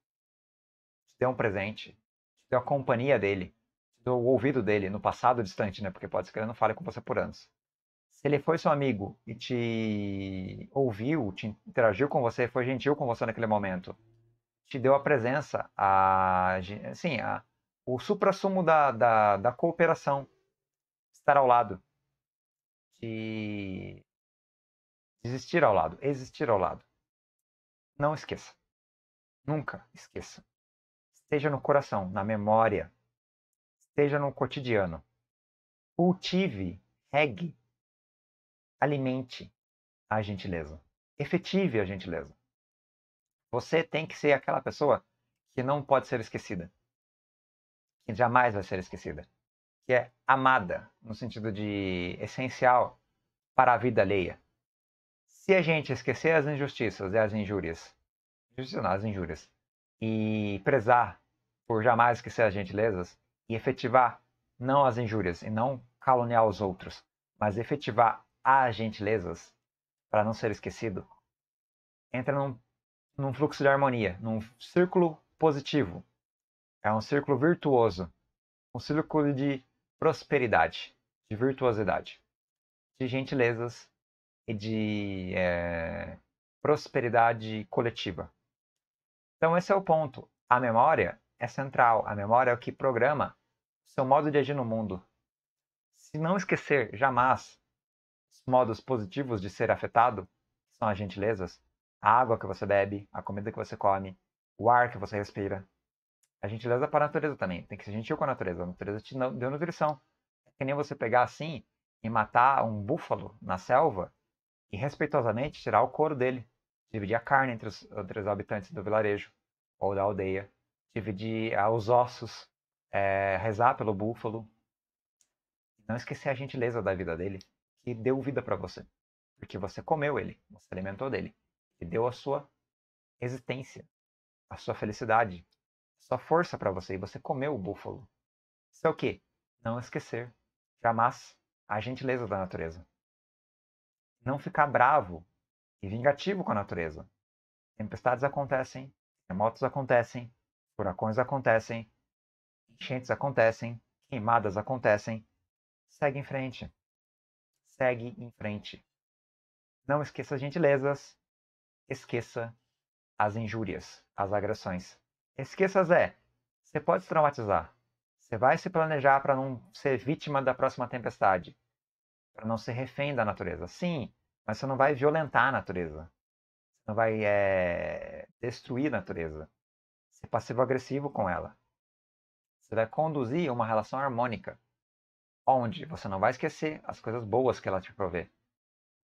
deu um presente, deu a companhia dele, deu o ouvido dele, no passado distante, né? Porque pode ser que ele não fale com você por anos. Se ele foi seu amigo e te ouviu, te interagiu com você, foi gentil com você naquele momento, te deu a presença, a, assim, a, o suprassumo da, da, da cooperação, estar ao lado, te existir ao lado, existir ao lado. Não esqueça. Nunca esqueça seja no coração, na memória, seja no cotidiano. Cultive, regue, alimente a gentileza, efetive a gentileza. Você tem que ser aquela pessoa que não pode ser esquecida, que jamais vai ser esquecida, que é amada no sentido de essencial para a vida alheia. Se a gente esquecer as injustiças e as injúrias, as injúrias, e prezar por jamais esquecer as gentilezas e efetivar não as injúrias e não caluniar os outros, mas efetivar as gentilezas para não ser esquecido, entra num, num fluxo de harmonia, num círculo positivo. É um círculo virtuoso, um círculo de prosperidade, de virtuosidade, de gentilezas e de é, prosperidade coletiva. Então, esse é o ponto. A memória é central. A memória é o que programa seu modo de agir no mundo. Se não esquecer jamais os modos positivos de ser afetado, que são as gentilezas, a água que você bebe, a comida que você come, o ar que você respira. A gentileza para a natureza também. Tem que ser gentil com a natureza. A natureza te deu nutrição. É que nem você pegar assim e matar um búfalo na selva e respeitosamente tirar o couro dele dividir a carne entre os outros habitantes do vilarejo ou da aldeia, dividir ah, os ossos, é, rezar pelo búfalo. Não esquecer a gentileza da vida dele, que deu vida para você, porque você comeu ele, você alimentou dele, e deu a sua existência, a sua felicidade, a sua força para você, e você comeu o búfalo. Isso é o quê? Não esquecer jamais a gentileza da natureza. Não ficar bravo e vingativo com a natureza. Tempestades acontecem, terremotos acontecem, furacões acontecem, enchentes acontecem, queimadas acontecem. Segue em frente. Segue em frente. Não esqueça as gentilezas. Esqueça as injúrias, as agressões. Esqueça Zé. Você pode se traumatizar. Você vai se planejar para não ser vítima da próxima tempestade, para não ser refém da natureza. Sim, mas você não vai violentar a natureza. Você não vai é, destruir a natureza. Ser passivo-agressivo com ela. Você vai conduzir uma relação harmônica. Onde você não vai esquecer as coisas boas que ela te provê.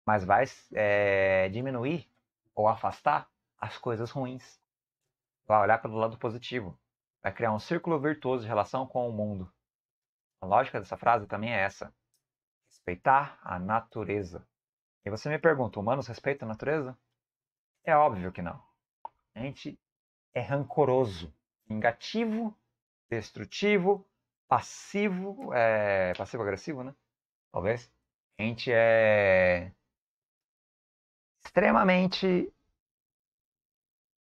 Mas vai é, diminuir ou afastar as coisas ruins. Vai olhar pelo lado positivo. Vai criar um círculo virtuoso de relação com o mundo. A lógica dessa frase também é essa: respeitar a natureza. E você me pergunta, humanos respeitam a natureza? É óbvio que não. A gente é rancoroso, vingativo, destrutivo, passivo, é, passivo-agressivo, né? Talvez. A gente é extremamente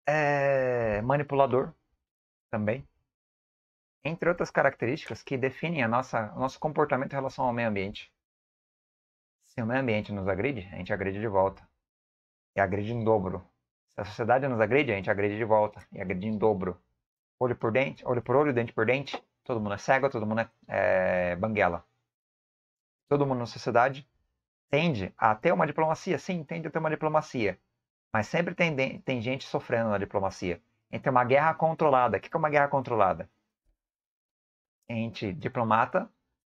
é, manipulador também, entre outras características que definem a nossa, o nosso comportamento em relação ao meio ambiente. Se assim, o meio ambiente nos agride, a gente agride de volta. E agride em dobro. Se a sociedade nos agride, a gente agride de volta. E agride em dobro. Olho por dente, olho por olho, dente por dente. Todo mundo é cego, todo mundo é, é banguela. Todo mundo na sociedade tende a ter uma diplomacia. Sim, tende a ter uma diplomacia. Mas sempre tem, tem gente sofrendo na diplomacia. Entre uma guerra controlada. O que é uma guerra controlada? Entre diplomata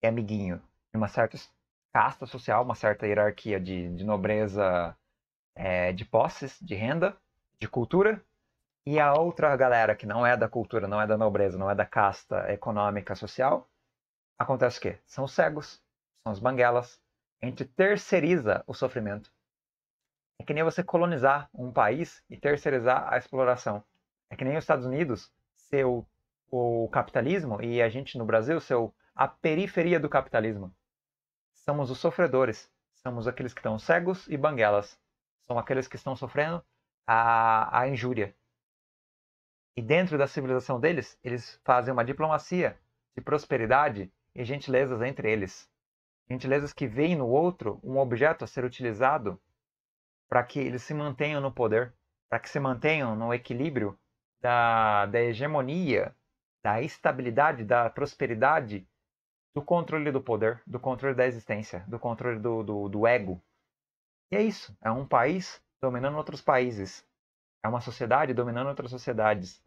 e amiguinho. De uma certa casta social, uma certa hierarquia de, de nobreza é, de posses, de renda, de cultura, e a outra galera que não é da cultura, não é da nobreza, não é da casta econômica social, acontece o quê? São os cegos, são os banguelas. A gente terceiriza o sofrimento. É que nem você colonizar um país e terceirizar a exploração. É que nem os Estados Unidos ser o, o capitalismo e a gente no Brasil ser a periferia do capitalismo somos os sofredores, somos aqueles que estão cegos e banguelas, são aqueles que estão sofrendo a, a injúria. E dentro da civilização deles, eles fazem uma diplomacia de prosperidade e gentilezas entre eles. Gentilezas que veem no outro um objeto a ser utilizado para que eles se mantenham no poder, para que se mantenham no equilíbrio da, da hegemonia, da estabilidade, da prosperidade do controle do poder, do controle da existência, do controle do, do, do ego. E é isso. É um país dominando outros países. É uma sociedade dominando outras sociedades.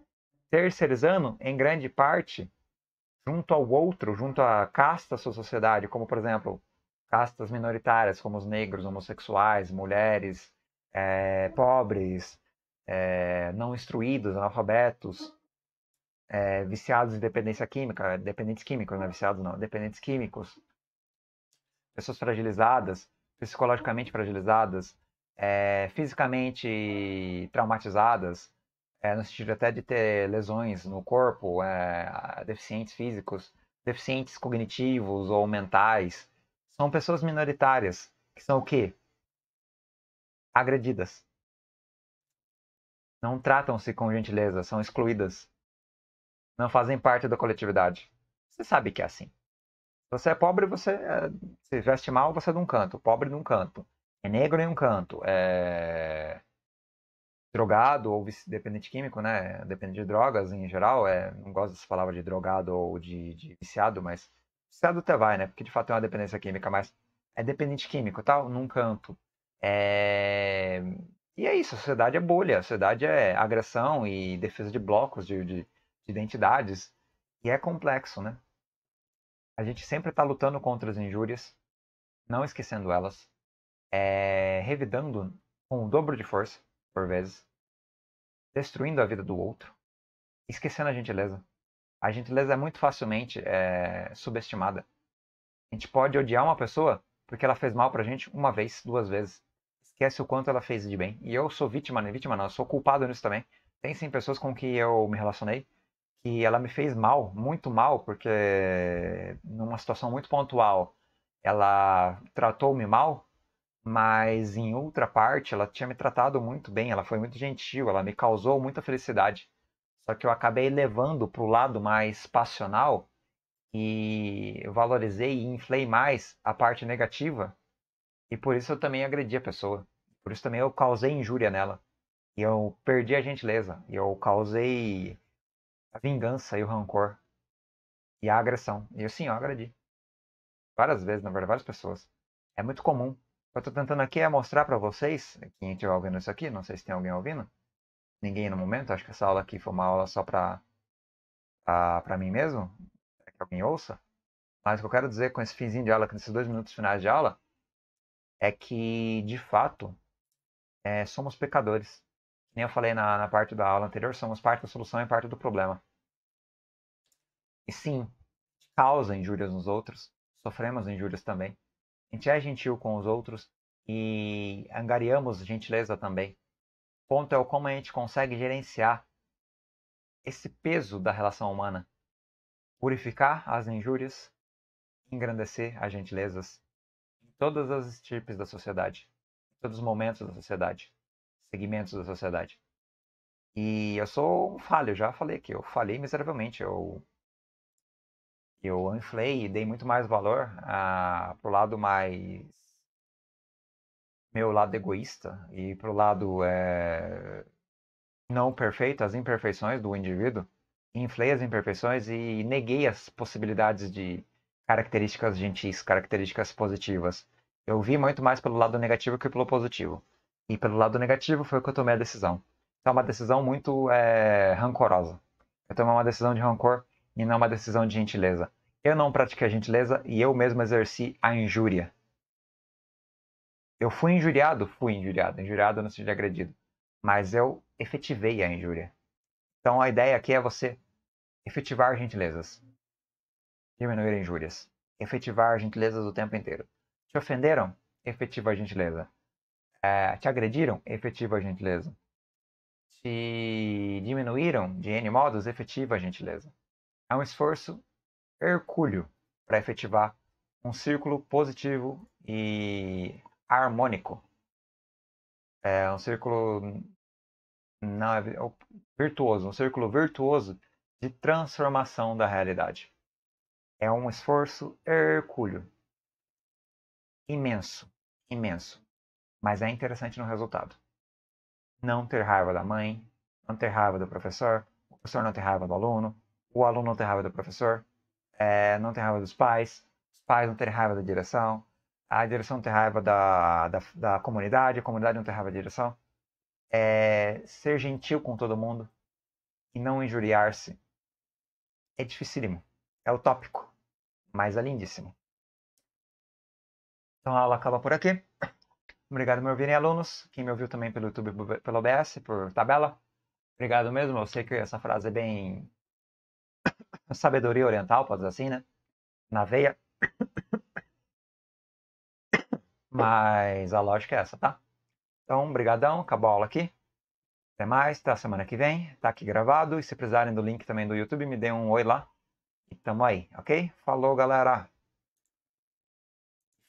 Terceirizando, em grande parte, junto ao outro, junto à casta da sua sociedade, como, por exemplo, castas minoritárias, como os negros, homossexuais, mulheres, é, pobres, é, não instruídos, analfabetos, é, viciados em dependência química, dependentes químicos, não é viciados não, dependentes químicos, pessoas fragilizadas, psicologicamente fragilizadas, é, fisicamente traumatizadas, é, no sentido até de ter lesões no corpo, é, deficientes físicos, deficientes cognitivos ou mentais, são pessoas minoritárias, que são o quê? Agredidas. Não tratam-se com gentileza, são excluídas não fazem parte da coletividade. Você sabe que é assim. Se você é pobre, você é... se veste mal, você é de um canto. Pobre de um canto. É negro em um canto. É drogado ou dependente químico, né? dependente de drogas em geral. É, não gosto dessa palavra de drogado ou de, de, viciado, mas viciado até vai, né? Porque de fato é uma dependência química, mas é dependente químico, tal, num canto. É... E é isso. A sociedade é bolha. A sociedade é agressão e defesa de blocos de, de, de identidades, e é complexo, né? A gente sempre está lutando contra as injúrias, não esquecendo elas, é, revidando com o dobro de força, por vezes, destruindo a vida do outro, esquecendo a gentileza. A gentileza é muito facilmente é, subestimada. A gente pode odiar uma pessoa porque ela fez mal pra gente uma vez, duas vezes. Esquece o quanto ela fez de bem. E eu sou vítima, né? Vítima não, eu sou culpado nisso também. Tem sim pessoas com que eu me relacionei que ela me fez mal, muito mal, porque numa situação muito pontual ela tratou-me mal, mas em outra parte ela tinha me tratado muito bem, ela foi muito gentil, ela me causou muita felicidade. Só que eu acabei levando para o lado mais passional e valorizei e inflei mais a parte negativa e por isso eu também agredi a pessoa. Por isso também eu causei injúria nela. E eu perdi a gentileza. E eu causei a vingança e o rancor e a agressão. E eu sim, eu agredi. Várias vezes, na verdade, várias pessoas. É muito comum. O que eu tô tentando aqui é mostrar para vocês, é quem estiver ouvindo isso aqui, não sei se tem alguém ouvindo, ninguém no momento, acho que essa aula aqui foi uma aula só para para mim mesmo, para que alguém ouça. Mas o que eu quero dizer com esse finzinho de aula, com esses dois minutos finais de aula, é que, de fato, é, somos pecadores nem eu falei na, na parte da aula anterior, somos parte da solução e parte do problema. E sim, causa injúrias nos outros, sofremos injúrias também. A gente é gentil com os outros e angariamos gentileza também. O ponto é o como a gente consegue gerenciar esse peso da relação humana, purificar as injúrias, engrandecer as gentilezas em todas as estirpes da sociedade, em todos os momentos da sociedade segmentos da sociedade. E eu sou um falho, eu já falei aqui, eu falhei miseravelmente, eu eu inflei e dei muito mais valor ah, pro lado mais meu lado egoísta e pro lado é, não perfeito, as imperfeições do indivíduo, inflei as imperfeições e neguei as possibilidades de características gentis, características positivas. Eu vi muito mais pelo lado negativo que pelo positivo. E pelo lado negativo foi que eu tomei a decisão. Então é uma decisão muito é, rancorosa. Eu tomei uma decisão de rancor e não é uma decisão de gentileza. Eu não pratiquei a gentileza e eu mesmo exerci a injúria. Eu fui injuriado? Fui injuriado. Injuriado no sentido de agredido. Mas eu efetivei a injúria. Então a ideia aqui é você efetivar gentilezas. Diminuir injúrias. Efetivar gentilezas o tempo inteiro. Te ofenderam? Efetiva a gentileza. Eh, te agrediram? Efetiva gentileza. Te diminuíram de N modos? Efetiva gentileza. É um esforço hercúleo para efetivar um círculo positivo e harmônico. É um círculo não, é, é virtuoso, um círculo virtuoso de transformação da realidade. É um esforço hercúleo. Imenso, imenso mas é interessante no resultado. Não ter raiva da mãe, não ter raiva do professor, o professor não ter raiva do aluno, o aluno não ter raiva do professor, é, não ter raiva dos pais, os pais não ter raiva da direção, a direção não ter raiva da, da, da comunidade, a comunidade não ter raiva da direção. É, ser gentil com todo mundo e não injuriar-se é dificílimo, é utópico, mas é lindíssimo. Então a aula acaba por aqui. Obrigado por me ouvirem, alunos. Quem me ouviu também pelo YouTube, pelo OBS, por tabela. Obrigado mesmo. Eu sei que essa frase é bem sabedoria oriental, pode dizer assim, né? Na veia. Mas a lógica é essa, tá? Então, brigadão. Acabou a aula aqui. Até mais, a Semana que vem. Tá aqui gravado. E se precisarem do link também do YouTube, me dê um oi lá. E tamo aí, ok? Falou, galera!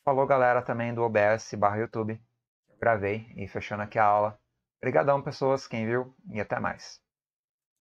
Falou, galera, também do OBS barra YouTube gravei e fechando aqui a aula. Obrigadão, pessoas, quem viu e até mais.